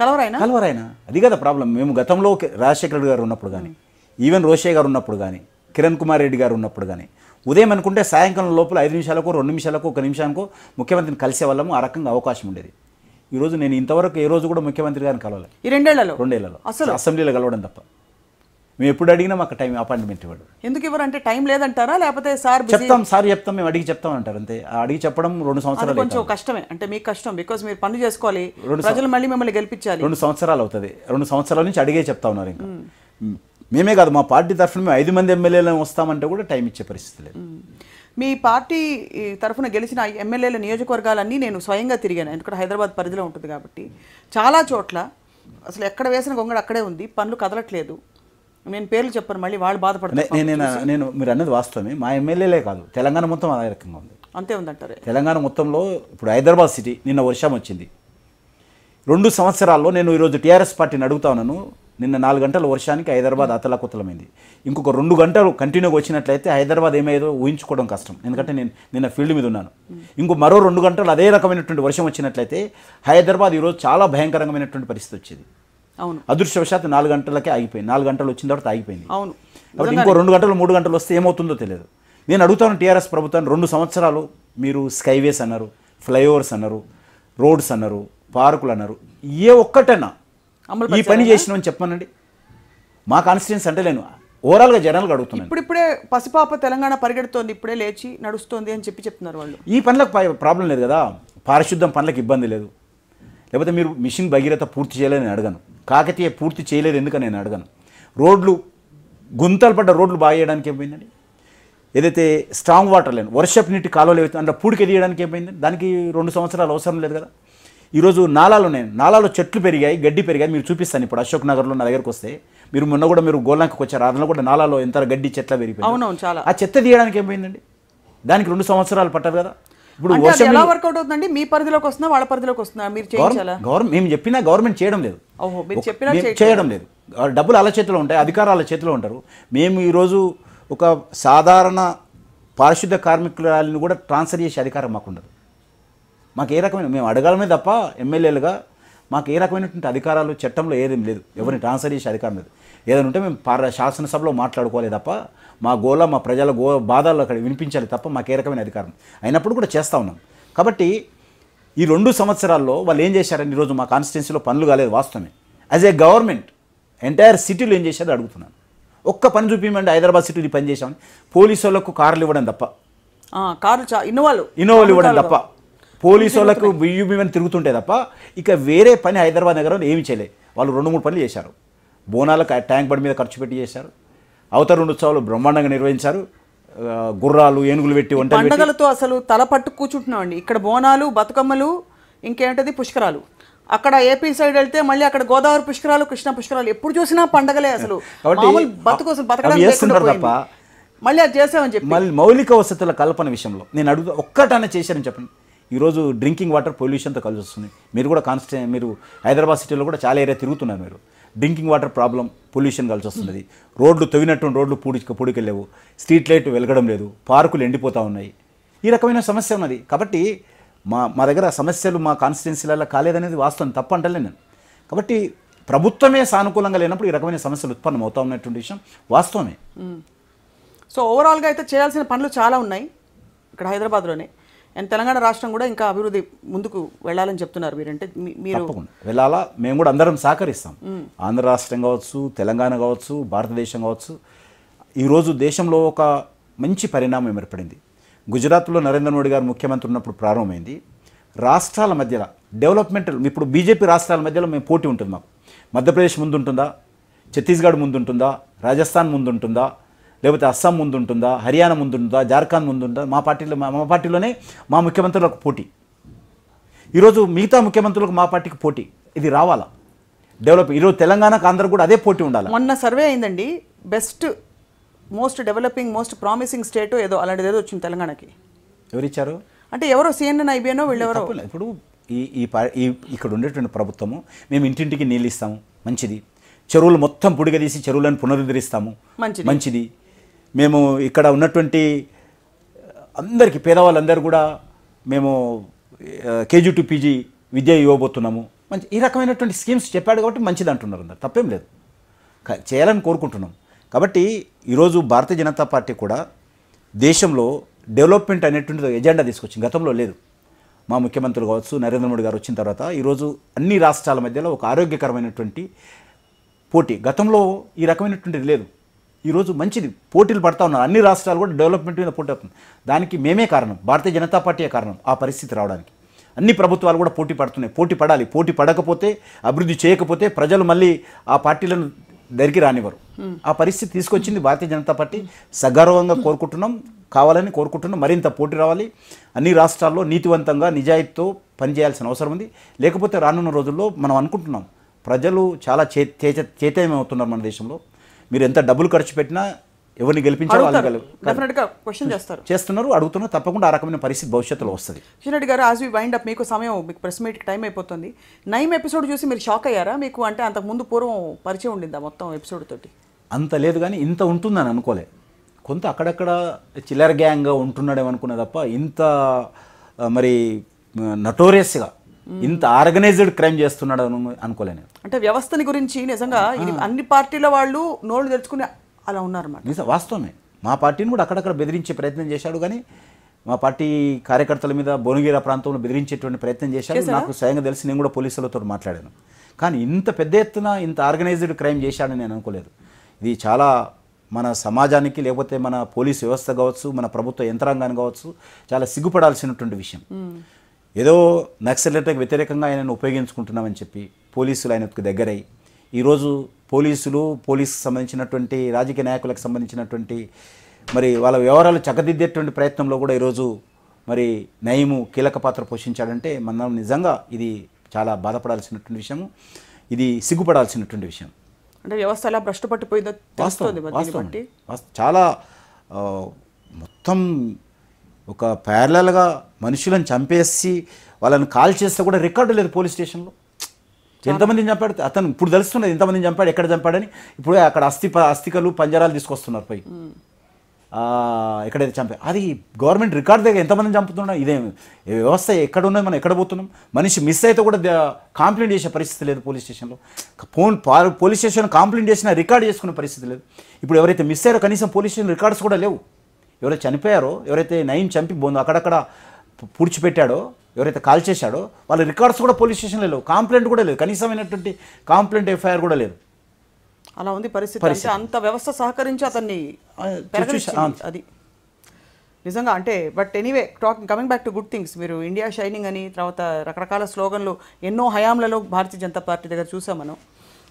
కలవరాయన కలవరాయన అది కదా ప్రాబ్లం మేము గతంలో రాజశేఖర రెడ్డి గారు ఉన్నప్పుడు కానీ ఈవెన్ రోషే గారు ఉన్నప్పుడు కానీ కిరణ్ కుమార్ రెడ్డి గారు ఉన్నప్పుడు కానీ ఉదయం అనుకుంటే సాయంకాలం లోపల ఐదు నిమిషాలకు రెండు నిమిషాలకు ఒక నిమిషానికి ముఖ్యమంత్రిని కలిసే వాళ్ళము ఆ రకంగా అవకాశం ఉండేది ఈరోజు నేను ఇంతవరకు ఏ రోజు కూడా ముఖ్యమంత్రి గారిని కలవాలి ఈ రెండేళ్లలో రెండేళ్లలో అసలు అసెంబ్లీలో కలవడం తప్ప మేము ఎప్పుడు అడిగినా మాకు టైం అపాయింట్మెంట్ ఇవ్వడం ఎందుకు ఇవ్వరు అంటే టైం లేదంటారా లేకపోతే సార్ చెప్తాం సార్ చెప్తాం మేము అడిగి చెప్తాం అంటారు అంతే అడిగి చెప్పడం రెండు సంవత్సరాలు కొంచెం కష్టమే అంటే మీకు కష్టం బికాస్ మీరు పనులు చేసుకోవాలి ప్రజలు మళ్ళీ మిమ్మల్ని గెలిపించాలి రెండు సంవత్సరాలు అవుతుంది రెండు సంవత్సరాల నుంచి అడిగే చెప్తా ఉన్నారు ఇంకా మేమే కాదు మా పార్టీ తరఫున మేము ఐదు మంది ఎమ్మెల్యేలను వస్తామంటే కూడా టైం ఇచ్చే పరిస్థితి లేదు మీ పార్టీ తరఫున గెలిచిన ఎమ్మెల్యేల నియోజకవర్గాలన్నీ నేను స్వయంగా తిరిగాను ఎందుకంటే హైదరాబాద్ పరిధిలో ఉంటుంది కాబట్టి చాలా చోట్ల అసలు ఎక్కడ వేసిన గొంగడు అక్కడే ఉంది పనులు కదలట్లేదు నేను పేర్లు చెప్పాను మళ్ళీ వాళ్ళు బాధపడతారు నేను నేను మీరు అన్నది వాస్తవమే మా ఎమ్మెల్యేలే కాదు తెలంగాణ మొత్తం అదే రకంగా ఉంది అంతే ఉందంటారు తెలంగాణ మొత్తంలో ఇప్పుడు హైదరాబాద్ సిటీ నిన్న వర్షం వచ్చింది రెండు సంవత్సరాల్లో నేను ఈరోజు టీఆర్ఎస్ పార్టీని అడుగుతా ఉన్నాను నిన్న నాలుగు గంటల వర్షానికి హైదరాబాద్ hmm. అతలకుతలమైంది ఇంకొక రెండు గంటలు కంటిన్యూగా వచ్చినట్లయితే హైదరాబాద్ ఏమయ్యేదో ఊహించుకోవడం కష్టం ఎందుకంటే నేను నిన్న ఫీల్డ్ మీద ఉన్నాను hmm. ఇంకో మరో రెండు గంటలు అదే రకమైనటువంటి వర్షం వచ్చినట్లయితే హైదరాబాద్ ఈరోజు చాలా భయంకరమైనటువంటి పరిస్థితి వచ్చేది అవును అదృష్టవశాత్తు నాలుగు గంటలకే ఆగిపోయింది నాలుగు గంటలు వచ్చిన తర్వాత ఆగిపోయింది అవును కాబట్టి ఇంకో రెండు గంటలు మూడు గంటలు వస్తే ఏమవుతుందో తెలియదు నేను అడుగుతాను టీఆర్ఎస్ ప్రభుత్వాన్ని రెండు సంవత్సరాలు మీరు స్కైవేస్ అన్నారు ఫ్లైఓవర్స్ అన్నారు రోడ్స్ అన్నారు పార్కులు అన్నారు ఏ ఒక్కటైనా ఈ పని చేసినామని చెప్పానండి మా కాన్స్టిట్యూన్స్ అంటే నేను ఓవరాల్గా జనరల్గా అడుగుతున్నాను ఇప్పుడు ఇప్పుడే పసిపాప తెలంగాణ పరిగెడుతోంది ఇప్పుడే లేచి నడుస్తోంది అని చెప్పి చెప్తున్నారు వాళ్ళు ఈ పనులకు ప్రాబ్లం లేదు కదా పారిశుద్ధం పనులకు ఇబ్బంది లేదు లేకపోతే మీరు మిషన్ భగీరథ పూర్తి చేయలేదని అడగను కాకతీయ పూర్తి చేయలేదు ఎందుకని నేను అడగను రోడ్లు గుంతలు పడ్డ రోడ్లు బాగా చేయడానికి ఏమైందండి ఏదైతే స్ట్రాంగ్ వాటర్ లేని వర్షపు నీటి కాలువలు ఏవైతే అందులో పూడికి ఎదిగడానికి ఏమైంది దానికి రెండు సంవత్సరాలు అవసరం లేదు కదా ఈరోజు నాలాలు ఉన్నాయి నాలాలో చెట్లు పెరిగాయి గడ్డి పెరిగాయి మీరు చూపిస్తాను ఇప్పుడు అశోక్ నగర్లో నా దగ్గరకు వస్తే మీరు మొన్న కూడా మీరు గోల్నాకి వచ్చారు అందులో కూడా నాలాలో ఎంత గడ్డి చెట్ల పెరిగిపోయి అవునవును చాలా ఆ చెత్త తీయడానికి ఏమైందండి దానికి రెండు సంవత్సరాలు పట్టదు కదా ఇప్పుడు ఎలా వర్కౌట్ అవుతుందండి మీ పరిధిలోకి వస్తున్నా వాళ్ళ పరిధిలోకి వస్తున్నా మీరు గవర్నమెంట్ మేము చెప్పినా గవర్నమెంట్ చేయడం లేదు చేయడం లేదు డబ్బులు అలా చేతిలో ఉంటాయి అధికారాల చేతిలో ఉంటారు మేము ఈరోజు ఒక సాధారణ పారిశుద్ధ కార్మికులని కూడా ట్రాన్స్ఫర్ చేసే అధికారం మాకు ఉండదు మాకు ఏ రకమైన మేము అడగాలమే తప్ప ఎమ్మెల్యేలుగా మాకు ఏ రకమైనటువంటి అధికారాలు చట్టంలో ఏదేం లేదు ఎవరిని ట్రాన్స్ఫర్ చేసే అధికారం లేదు ఏదైనా ఉంటే మేము పార్ శాసనసభలో మాట్లాడుకోవాలి తప్ప మా గోల మా ప్రజల గో బాధలు అక్కడ వినిపించాలి తప్ప మాకు ఏ రకమైన అధికారం అయినప్పుడు కూడా చేస్తూ ఉన్నాం కాబట్టి ఈ రెండు సంవత్సరాల్లో వాళ్ళు ఏం చేశారని ఈరోజు మా కాన్స్టిట్యున్సీలో పనులు కాలేదు వాస్తవమే యాజ్ ఏ గవర్నమెంట్ ఎంటైర్ సిటీలో ఏం చేశారో అడుగుతున్నాను ఒక్క పని చూపించండి హైదరాబాద్ సిటీ పని చేశామని పోలీసు వాళ్ళకు కార్లు ఇవ్వడం తప్ప కార్లు ఇన్నోవాలు ఇన్నోవాలు ఇవ్వడం తప్ప పోలీసు వాళ్ళకు బియ్యం బియ్యం తిరుగుతుంటే తప్ప ఇక వేరే పని హైదరాబాద్ నగరంలో ఏమి చేయలే వాళ్ళు రెండు మూడు పనులు చేశారు బోనాలకు ట్యాంక్ బండ్ మీద ఖర్చు పెట్టి చేశారు అవతర రెండు ఉత్సవాలు బ్రహ్మాండంగా నిర్వహించారు గుర్రాలు ఏనుగులు పెట్టి వంటలు అసలు తల పట్టు కూర్చుంటున్నామండి ఇక్కడ బోనాలు బతుకమ్మలు ఇంకేంటది పుష్కరాలు అక్కడ ఏపీ సైడ్ వెళ్తే మళ్ళీ అక్కడ గోదావరి పుష్కరాలు కృష్ణ పుష్కరాలు ఎప్పుడు చూసినా పండగలే అసలు బతుకు తప్ప మళ్ళీ అది చేసామని చెప్పి మళ్ళీ మౌలిక వసతుల కల్పన విషయంలో నేను అడుగు ఒక్కటన చేశారని చెప్పండి ఈరోజు డ్రింకింగ్ వాటర్ పొల్యూషన్తో కలిసి వస్తుంది మీరు కూడా కాన్స్టే మీరు హైదరాబాద్ సిటీలో కూడా చాలా ఏరియా తిరుగుతున్నారు మీరు డ్రింకింగ్ వాటర్ ప్రాబ్లం పొల్యూషన్ కలిసి వస్తున్నది రోడ్లు తవ్వినట్టు రోడ్లు పూడి పూడికెళ్ళవు స్ట్రీట్ లైట్ వెలగడం లేదు పార్కులు ఎండిపోతూ ఉన్నాయి ఈ రకమైన సమస్య ఉన్నది కాబట్టి మా మా దగ్గర సమస్యలు మా కాన్స్టిట్యున్సీలలో కాలేదనేది వాస్తవం తప్పంటలే నేను కాబట్టి ప్రభుత్వమే సానుకూలంగా లేనప్పుడు ఈ రకమైన సమస్యలు ఉత్పన్నం అవుతా ఉన్నటువంటి విషయం వాస్తవమే సో ఓవరాల్గా అయితే చేయాల్సిన పనులు చాలా ఉన్నాయి ఇక్కడ హైదరాబాద్లోనే అండ్ తెలంగాణ రాష్ట్రం కూడా ఇంకా అభివృద్ధి ముందుకు వెళ్ళాలని చెప్తున్నారు మీరంటే మీరు వెళ్ళాలా మేము కూడా అందరం సహకరిస్తాం ఆంధ్ర రాష్ట్రం కావచ్చు తెలంగాణ కావచ్చు భారతదేశం కావచ్చు ఈరోజు దేశంలో ఒక మంచి పరిణామం ఏర్పడింది గుజరాత్లో నరేంద్ర మోడీ గారు ముఖ్యమంత్రి ఉన్నప్పుడు ప్రారంభమైంది రాష్ట్రాల మధ్యలో డెవలప్మెంట్ ఇప్పుడు బీజేపీ రాష్ట్రాల మధ్యలో మేము పోటీ ఉంటుంది మాకు మధ్యప్రదేశ్ ముందుంటుందా ఛత్తీస్గఢ్ ముందుంటుందా రాజస్థాన్ ముందుంటుందా లేకపోతే అస్సాం ముందు ఉంటుందా హర్యానా ఉంటుందా జార్ఖండ్ ఉంటుందా మా పార్టీలో మా పార్టీలోనే మా ముఖ్యమంత్రులకు పోటీ ఈరోజు మిగతా ముఖ్యమంత్రులకు మా పార్టీకి పోటీ ఇది రావాలా డెవలప్ ఈరోజు తెలంగాణకు అందరూ కూడా అదే పోటీ ఉండాలి మొన్న సర్వే అయిందండి best most developing most promising state ఏదో అలాంటిది ఏదో వచ్చింది తెలంగాణకి ఎవరిచ్చారు అంటే ఎవరో సిఎన్ఎన్ వీళ్ళు వీళ్ళెవరో ఇప్పుడు ఈ ఈ ఇక్కడ ఉండేటువంటి ప్రభుత్వము మేము ఇంటింటికి నీళ్ళు ఇస్తాము మంచిది చెరువులు మొత్తం పుడిగదీసి చెరువులను పునరుద్ధరిస్తాము మంచిది మంచిది మేము ఇక్కడ ఉన్నటువంటి అందరికీ పేదవాళ్ళందరూ కూడా మేము కేజీ టు పీజీ విద్య ఇవ్వబోతున్నాము మంచి ఈ రకమైనటువంటి స్కీమ్స్ చెప్పాడు కాబట్టి మంచిది అంటున్నారు అందరు తప్పేం లేదు చేయాలని కోరుకుంటున్నాం కాబట్టి ఈరోజు భారతీయ జనతా పార్టీ కూడా దేశంలో డెవలప్మెంట్ అనేటువంటిది ఎజెండా తీసుకొచ్చింది గతంలో లేదు మా ముఖ్యమంత్రులు కావచ్చు నరేంద్ర మోడీ గారు వచ్చిన తర్వాత ఈరోజు అన్ని రాష్ట్రాల మధ్యలో ఒక ఆరోగ్యకరమైనటువంటి పోటీ గతంలో ఈ రకమైనటువంటిది లేదు ఈరోజు మంచిది పోటీలు పడతా ఉన్నారు అన్ని రాష్ట్రాలు కూడా డెవలప్మెంట్ మీద పోటీ అవుతుంది దానికి మేమే కారణం భారతీయ జనతా పార్టీయే కారణం ఆ పరిస్థితి రావడానికి అన్ని ప్రభుత్వాలు కూడా పోటీ పడుతున్నాయి పోటీ పడాలి పోటీ పడకపోతే అభివృద్ధి చేయకపోతే ప్రజలు మళ్ళీ ఆ పార్టీలను దగ్గరికి రానివ్వరు ఆ పరిస్థితి తీసుకొచ్చింది భారతీయ జనతా పార్టీ సగర్వంగా కోరుకుంటున్నాం కావాలని కోరుకుంటున్నాం మరింత పోటీ రావాలి అన్ని రాష్ట్రాల్లో నీతివంతంగా నిజాయితీతో పనిచేయాల్సిన అవసరం ఉంది లేకపోతే రానున్న రోజుల్లో మనం అనుకుంటున్నాం ప్రజలు చాలా చే చేత చేతేమవుతున్నారు మన దేశంలో మీరు ఎంత డబ్బులు ఖర్చు పెట్టినా ఎవరిని గెలిపించారు డెఫినెట్గా క్వశ్చన్ చేస్తారు చేస్తున్నారు అడుగుతున్నా తప్పకుండా ఆ రకమైన పరిస్థితి భవిష్యత్తులో వస్తుంది కిషన్ గారు ఆజ్ వి వైండ్ అప్ మీకు సమయం మీకు ప్రెస్ మీట్ టైం అయిపోతుంది నైమ్ ఎపిసోడ్ చూసి మీరు షాక్ అయ్యారా మీకు అంటే అంతకు ముందు పూర్వం పరిచయం ఉండిందా మొత్తం ఎపిసోడ్ తోటి అంత లేదు కానీ ఇంత ఉంటుందని అనుకోలే కొంత అక్కడక్కడ చిల్లర గ్యాంగ్గా ఉంటున్నాడేమనుకున్నా తప్ప ఇంత మరి నటోరియస్గా ఇంత ఆర్గనైజ్డ్ క్రైమ్ చేస్తున్నాడు అనుకోలేను అంటే వ్యవస్థని గురించి నిజంగా అన్ని పార్టీల వాళ్ళు నోళ్ళు తెరుచుకుని అలా ఉన్నారు నిజం వాస్తవమే మా పార్టీని కూడా అక్కడక్కడ బెదిరించే ప్రయత్నం చేశాడు కానీ మా పార్టీ కార్యకర్తల మీద భువనగిరి ప్రాంతంలో బెదిరించేటువంటి ప్రయత్నం చేశాడు నాకు స్వయంగా తెలిసి నేను కూడా పోలీసులతో మాట్లాడాను కానీ ఇంత పెద్ద ఎత్తున ఇంత ఆర్గనైజ్డ్ క్రైమ్ చేశాడని నేను అనుకోలేదు ఇది చాలా మన సమాజానికి లేకపోతే మన పోలీస్ వ్యవస్థ కావచ్చు మన ప్రభుత్వ యంత్రాంగాన్ని కావచ్చు చాలా సిగ్గుపడాల్సినటువంటి విషయం ఏదో నక్సలైట్లకు వ్యతిరేకంగా ఆయనను ఉపయోగించుకుంటున్నామని చెప్పి పోలీసులు ఆయనకు దగ్గరై ఈరోజు పోలీసులు పోలీసుకు సంబంధించినటువంటి రాజకీయ నాయకులకు సంబంధించినటువంటి మరి వాళ్ళ వ్యవహారాలు చక్కదిద్దేటువంటి ప్రయత్నంలో కూడా ఈరోజు మరి నయము కీలక పాత్ర పోషించాడంటే మనం నిజంగా ఇది చాలా బాధపడాల్సినటువంటి విషయము ఇది సిగ్గుపడాల్సినటువంటి విషయం అంటే వ్యవస్థ అలా భ్రష్టు వాస్తవం చాలా మొత్తం ఒక ప్యారలల్గా మనుషులను చంపేసి వాళ్ళని కాల్ చేస్తే కూడా రికార్డు లేదు పోలీస్ స్టేషన్లో ఎంతమందిని చంపాడు అతను ఇప్పుడు తెలుస్తున్నది ఎంతమందిని చంపాడు ఎక్కడ చంపాడని ఇప్పుడు అక్కడ అస్థి అస్థికలు పంజరాలు తీసుకొస్తున్నారు పై ఎక్కడైతే చంపా అది గవర్నమెంట్ రికార్డ్ దగ్గర ఎంతమందిని చంపుతున్నా ఇదే వ్యవస్థ ఎక్కడ ఉన్నది మనం ఎక్కడ పోతున్నాం మనిషి మిస్ అయితే కూడా కాంప్లైంట్ చేసే పరిస్థితి లేదు పోలీస్ స్టేషన్లో ఫోన్ పోలీస్ స్టేషన్ కంప్లైంట్ చేసినా రికార్డ్ చేసుకునే పరిస్థితి లేదు ఇప్పుడు ఎవరైతే మిస్ అయ్యారో కనీసం పోలీస్ స్టేషన్ రికార్డ్స్ కూడా లేవు ఎవరైతే చనిపోయారో ఎవరైతే నయం చంపి బోందో అక్కడక్కడ పూడ్చిపెట్టాడో ఎవరైతే కాల్ చేశాడో వాళ్ళ రికార్డ్స్ కూడా పోలీస్ స్టేషన్లో లేవు కంప్లైంట్ కూడా లేదు కనీసమైనటువంటి కంప్లైంట్ ఎఫ్ఐఆర్ కూడా లేదు అలా ఉంది పరిస్థితి అంత వ్యవస్థ సహకరించి అతన్ని అది నిజంగా అంటే but anyway talk coming back to good things మీరు ఇండియా షైనింగ్ అని తర్వాత రకరకాల స్లోగన్లు ఎన్నో హయాంలలో భారతీయ జనతా పార్టీ దగ్గర చూసాం మనం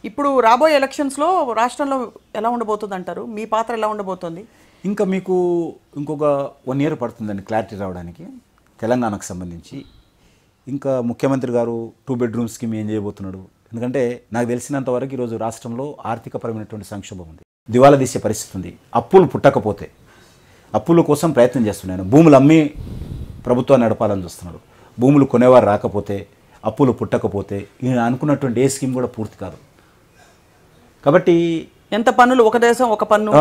ఇప్పుడు రాబోయే ఎలక్షన్స్లో రాష్ట్రంలో ఎలా ఉండబోతుంది అంటారు మీ పాత్ర ఎలా ఉండబోతోంది ఇంకా మీకు ఇంకొక వన్ ఇయర్ పడుతుందండి క్లారిటీ రావడానికి తెలంగాణకు సంబంధించి ఇంకా ముఖ్యమంత్రి గారు టూ బెడ్రూమ్ స్కీమ్ ఏం చేయబోతున్నాడు ఎందుకంటే నాకు తెలిసినంత వరకు ఈరోజు రాష్ట్రంలో ఆర్థికపరమైనటువంటి సంక్షోభం ఉంది దివాలా తీసే పరిస్థితి ఉంది అప్పులు పుట్టకపోతే అప్పుల కోసం ప్రయత్నం చేస్తున్నాను భూములు అమ్మి ప్రభుత్వాన్ని నడపాలని చూస్తున్నాడు భూములు కొనేవారు రాకపోతే అప్పులు పుట్టకపోతే ఈయన అనుకున్నటువంటి ఏ స్కీమ్ కూడా పూర్తి కాదు కాబట్టి ఎంత పన్నులు ఒక దేశం ఒక పన్ను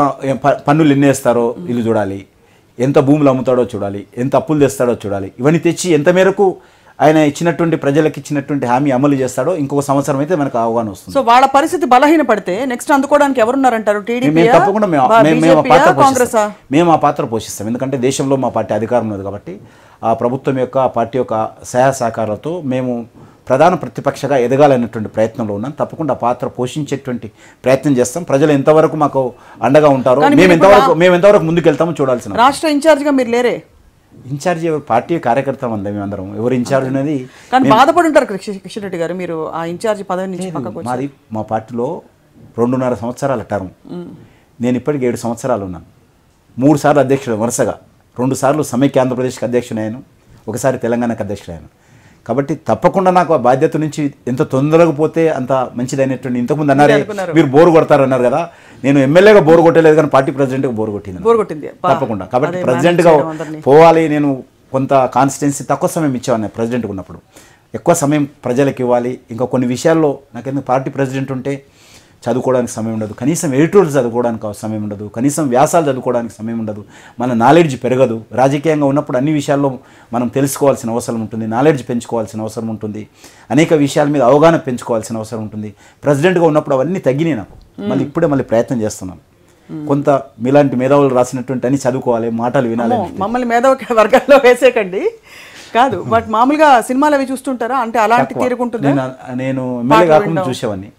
పన్నులు ఎన్ని వేస్తారో ఇల్లు చూడాలి ఎంత భూములు అమ్ముతాడో చూడాలి ఎంత అప్పులు తెస్తాడో చూడాలి ఇవన్నీ తెచ్చి ఎంత మేరకు ఆయన ఇచ్చినటువంటి ప్రజలకు ఇచ్చినటువంటి హామీ అమలు చేస్తాడో ఇంకొక సంవత్సరం అయితే మనకు అవగాహన వస్తుంది సో వాళ్ళ పరిస్థితి బలహీన పడితే నెక్స్ట్ అందుకోవడానికి ఎవరున్నారంటారు తప్పకుండా మేము ఆ పాత్ర మేము ఆ పాత్ర పోషిస్తాం ఎందుకంటే దేశంలో మా పార్టీ అధికారం ఉన్నది కాబట్టి ఆ ప్రభుత్వం యొక్క పార్టీ యొక్క సహాయ సహకారాలతో మేము ప్రధాన ప్రతిపక్షగా ఎదగాలనేటువంటి ప్రయత్నంలో ఉన్నాం తప్పకుండా పాత్ర పోషించేటువంటి ప్రయత్నం చేస్తాం ప్రజలు ఎంతవరకు మాకు అండగా ఉంటారో మేము ఎంతవరకు మేము ఎంతవరకు ముందుకెళ్తామో చూడాల్సిన రాష్ట్ర ఇన్ఛార్జ్గా మీరు లేరే ఇన్ఛార్జ్ పార్టీ కార్యకర్త ఉంది మేమందరం ఎవరు ఇన్ఛార్జ్ అనేది కానీ బాధపడి ఉంటారు కిషన్ రెడ్డి గారు మీరు ఆ ఇన్ఛార్జ్ పదవి మాది మా పార్టీలో రెండున్నర సంవత్సరాల టర్మ్ నేను ఇప్పటికి ఏడు సంవత్సరాలు ఉన్నాను మూడు సార్లు అధ్యక్షుడు వరుసగా రెండు సార్లు సమైక్య ఆంధ్రప్రదేశ్కి అయ్యాను ఒకసారి తెలంగాణకు అధ్యక్షుడు అయ్యాను కాబట్టి తప్పకుండా నాకు ఆ బాధ్యత నుంచి ఎంత తొందరగా పోతే అంత అనేటువంటి ఇంతకుముందు అన్నారు మీరు బోరు కొడతారన్నారు కదా నేను ఎమ్మెల్యేగా బోరు కొట్టలేదు కానీ పార్టీ ప్రెసిడెంట్గా బోరు కొట్టింది బోరు కొట్టింది తప్పకుండా కాబట్టి ప్రెసిడెంట్గా పోవాలి నేను కొంత కాన్స్టిట్యున్సీ తక్కువ సమయం ఇచ్చేవాడిని ప్రెసిడెంట్గా ఉన్నప్పుడు ఎక్కువ సమయం ప్రజలకు ఇవ్వాలి ఇంకా కొన్ని విషయాల్లో నాకెందుకు పార్టీ ప్రెసిడెంట్ ఉంటే చదువుకోవడానికి సమయం ఉండదు కనీసం ఎడిటోర్స్ చదువుకోవడానికి సమయం ఉండదు కనీసం వ్యాసాలు చదువుకోవడానికి సమయం ఉండదు మన నాలెడ్జ్ పెరగదు రాజకీయంగా ఉన్నప్పుడు అన్ని విషయాల్లో మనం తెలుసుకోవాల్సిన అవసరం ఉంటుంది నాలెడ్జ్ పెంచుకోవాల్సిన అవసరం ఉంటుంది అనేక విషయాల మీద అవగాహన పెంచుకోవాల్సిన అవసరం ఉంటుంది ప్రెసిడెంట్గా ఉన్నప్పుడు అవన్నీ తగ్గినాయి నాకు మళ్ళీ ఇప్పుడే మళ్ళీ ప్రయత్నం చేస్తున్నాం కొంత మీలాంటి మేధావులు రాసినటువంటి అన్ని చదువుకోవాలి మాటలు వినాలి మమ్మల్ని మేధావ వర్గాల్లో వేసేకండి కాదు బట్ మామూలుగా సినిమాలు అవి చూస్తుంటారా అంటే అలాంటి తీరుకుంటుంది నేను ఎమ్మెల్యే కాకుండా చూసేవాన్ని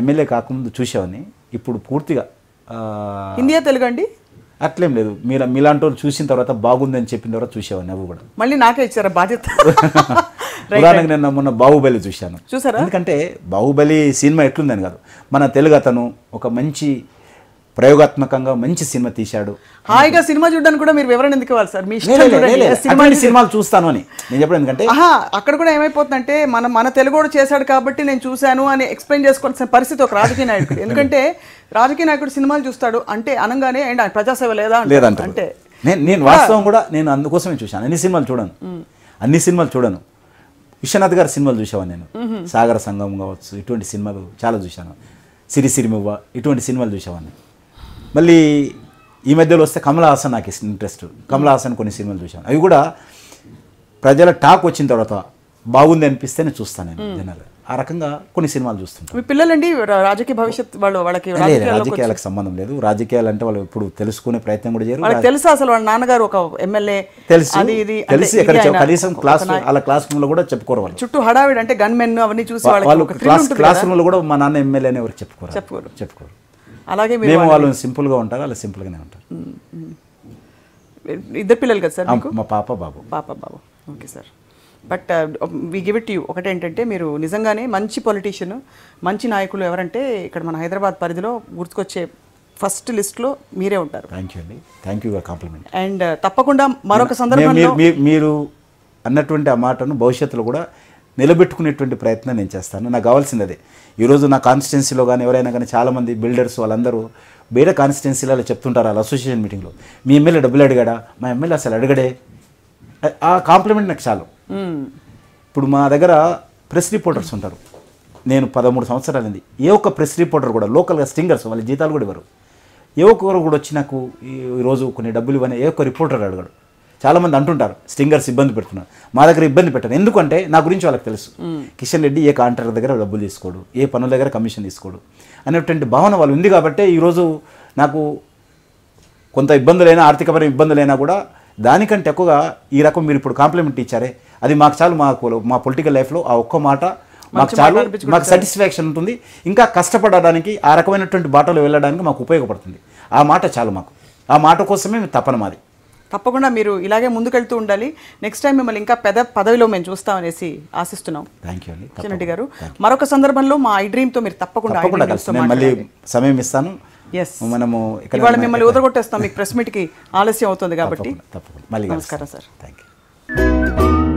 ఎమ్మెల్యే కాకముందు చూసావని ఇప్పుడు పూర్తిగా హిందీయా తెలుగు అండి అట్లేం లేదు మీరు మీలాంటి వాళ్ళు చూసిన తర్వాత బాగుందని చెప్పిన తర్వాత చూసేవాడిని అవి కూడా మళ్ళీ నాకే ఇచ్చారా బాధ్యత ఉదాహరణకు నేను మొన్న బాహుబలి చూశాను చూసారా ఎందుకంటే బాహుబలి సినిమా ఎట్లుందని కాదు మన తెలుగు అతను ఒక మంచి ప్రయోగాత్మకంగా మంచి సినిమా తీశాడు హాయిగా సినిమా చూడడానికి కూడా మీరు వివరణ ఎందుకు ఇవ్వాలి సార్ మీ సినిమాలు చూస్తాను అని నేను చెప్పడం ఎందుకంటే అక్కడ కూడా ఏమైపోతుందంటే మన మన తెలుగు చేశాడు కాబట్టి నేను చూశాను అని ఎక్స్ప్లెయిన్ చేసుకోవాల్సిన పరిస్థితి ఒక రాజకీయ నాయకుడు ఎందుకంటే రాజకీయ నాయకుడు సినిమాలు చూస్తాడు అంటే అనగానే అండ్ ప్రజాసేవ లేదా అంటే నేను నేను వాస్తవం కూడా నేను అందుకోసమే చూశాను అన్ని సినిమాలు చూడను అన్ని సినిమాలు చూడను విశ్వనాథ్ గారి సినిమాలు చూసావా నేను సాగర సంఘం కావచ్చు ఇటువంటి సినిమాలు చాలా చూశాను సిరి సిరిమివ్వ ఇటువంటి సినిమాలు చూసేవాడిని మళ్ళీ ఈ మధ్యలో వస్తే కమల్ హాసన్ నాకు ఇంట్రెస్ట్ కమల్ హాసన్ కొన్ని సినిమాలు చూశాను అవి కూడా ప్రజల టాక్ వచ్చిన తర్వాత బాగుంది అనిపిస్తే నేను చూస్తాను నేను జనరల్ ఆ రకంగా కొన్ని సినిమాలు చూస్తుంటాను పిల్లలండి రాజకీయ భవిష్యత్ వాళ్ళు వాళ్ళకి రాజకీయాలకు సంబంధం లేదు రాజకీయాలు అంటే వాళ్ళు ఇప్పుడు తెలుసుకునే ప్రయత్నం కూడా చేయరు వాళ్ళకి తెలుసు అసలు వాళ్ళ నాన్నగారు ఒక ఎమ్మెల్యే తెలుసు ఇది తెలిసి ఎక్కడ కనీసం క్లాస్ వాళ్ళ క్లాస్ రూమ్ లో కూడా చెప్పుకోరు వాళ్ళు చుట్టూ హడావిడ అంటే గన్ మెన్ అవన్నీ చూసి వాళ్ళు క్లాస్ క్లాస్ రూమ్ లో కూడా మా నాన్న ఎమ్మెల్యే అని ఎవరు చెప్పుకోరు చెప్పుకోరు చెప్పుకోరు అలాగే మేము వాళ్ళు సింపుల్గా ఉంటారు అలా సింపుల్గానే ఉంటారు ఇద్దరు పిల్లలు కదా సార్ మా పాప బాబు పాప బాబు okay sir but we give it you ఒకటేంటంటే మీరు నిజంగానే మంచి పొలిటీషియన్ మంచి నాయకులు ఎవరంటే ఇక్కడ మన హైదరాబాద్ పరిధిలో గుర్తుకొచ్చే ఫస్ట్ లిస్ట్లో మీరే ఉంటారు థ్యాంక్ యూ అండి థ్యాంక్ యూ కాంప్లిమెంట్ అండ్ తప్పకుండా మరొక సందర్భంలో మీరు అన్నటువంటి ఆ మాటను భవిష్యత్తులో కూడా నిలబెట్టుకునేటువంటి ప్రయత్నం నేను చేస్తాను నాకు కావాల్సింది అదే ఈరోజు నా కాన్స్టిట్యున్సీలో కానీ ఎవరైనా కానీ చాలామంది బిల్డర్స్ వాళ్ళందరూ వేరే అలా చెప్తుంటారు వాళ్ళ అసోసియేషన్ మీటింగ్లో మీ ఎమ్మెల్యే డబ్బులు అడిగాడా మా ఎమ్మెల్యే అసలు అడగడే ఆ కాంప్లిమెంట్ నాకు చాలు ఇప్పుడు మా దగ్గర ప్రెస్ రిపోర్టర్స్ ఉంటారు నేను పదమూడు సంవత్సరాలైంది ఏ ఒక్క ప్రెస్ రిపోర్టర్ కూడా లోకల్గా స్టింగర్స్ వాళ్ళ జీతాలు కూడా ఇవ్వరు ఏ ఒక్కరు కూడా వచ్చి నాకు ఈరోజు కొన్ని డబ్బులు ఇవ్వని ఏ ఒక్క రిపోర్టర్ అడగడు చాలామంది అంటుంటారు స్టింగర్స్ ఇబ్బంది పెడుతున్నారు మా దగ్గర ఇబ్బంది పెట్టారు ఎందుకంటే నా గురించి వాళ్ళకి తెలుసు కిషన్ రెడ్డి ఏ కాంట్రాక్టర్ దగ్గర డబ్బులు తీసుకోడు ఏ పనుల దగ్గర కమిషన్ తీసుకోడు అనేటువంటి భావన వాళ్ళు ఉంది కాబట్టి ఈరోజు నాకు కొంత ఇబ్బందులైనా ఆర్థికపరమైన ఇబ్బందులైనా కూడా దానికంటే ఎక్కువగా ఈ రకం మీరు ఇప్పుడు కాంప్లిమెంట్ ఇచ్చారే అది మాకు చాలు మాకు మా పొలిటికల్ లైఫ్లో ఆ ఒక్క మాట మాకు చాలు మాకు సాటిస్ఫాక్షన్ ఉంటుంది ఇంకా కష్టపడడానికి ఆ రకమైనటువంటి బాటలో వెళ్ళడానికి మాకు ఉపయోగపడుతుంది ఆ మాట చాలు మాకు ఆ మాట కోసమే తపన మాది తప్పకుండా మీరు ఇలాగే ముందుకెళ్తూ ఉండాలి నెక్స్ట్ టైం మిమ్మల్ని ఇంకా పెద్ద పదవిలో మేము చూస్తామనేసి ఆశిస్తున్నాం థ్యాంక్ యూ అండి గారు మరొక సందర్భంలో మా ఐ డ్రీమ్తో మీరు తప్పకుండా మళ్ళీ సమయం ఇస్తాను ఎస్ మనము ఇవాళ మిమ్మల్ని ఉదరగొట్టేస్తాం మీకు ప్రెస్ కి ఆలస్యం అవుతుంది కాబట్టి నమస్కారం సార్ థ్యాంక్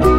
యూ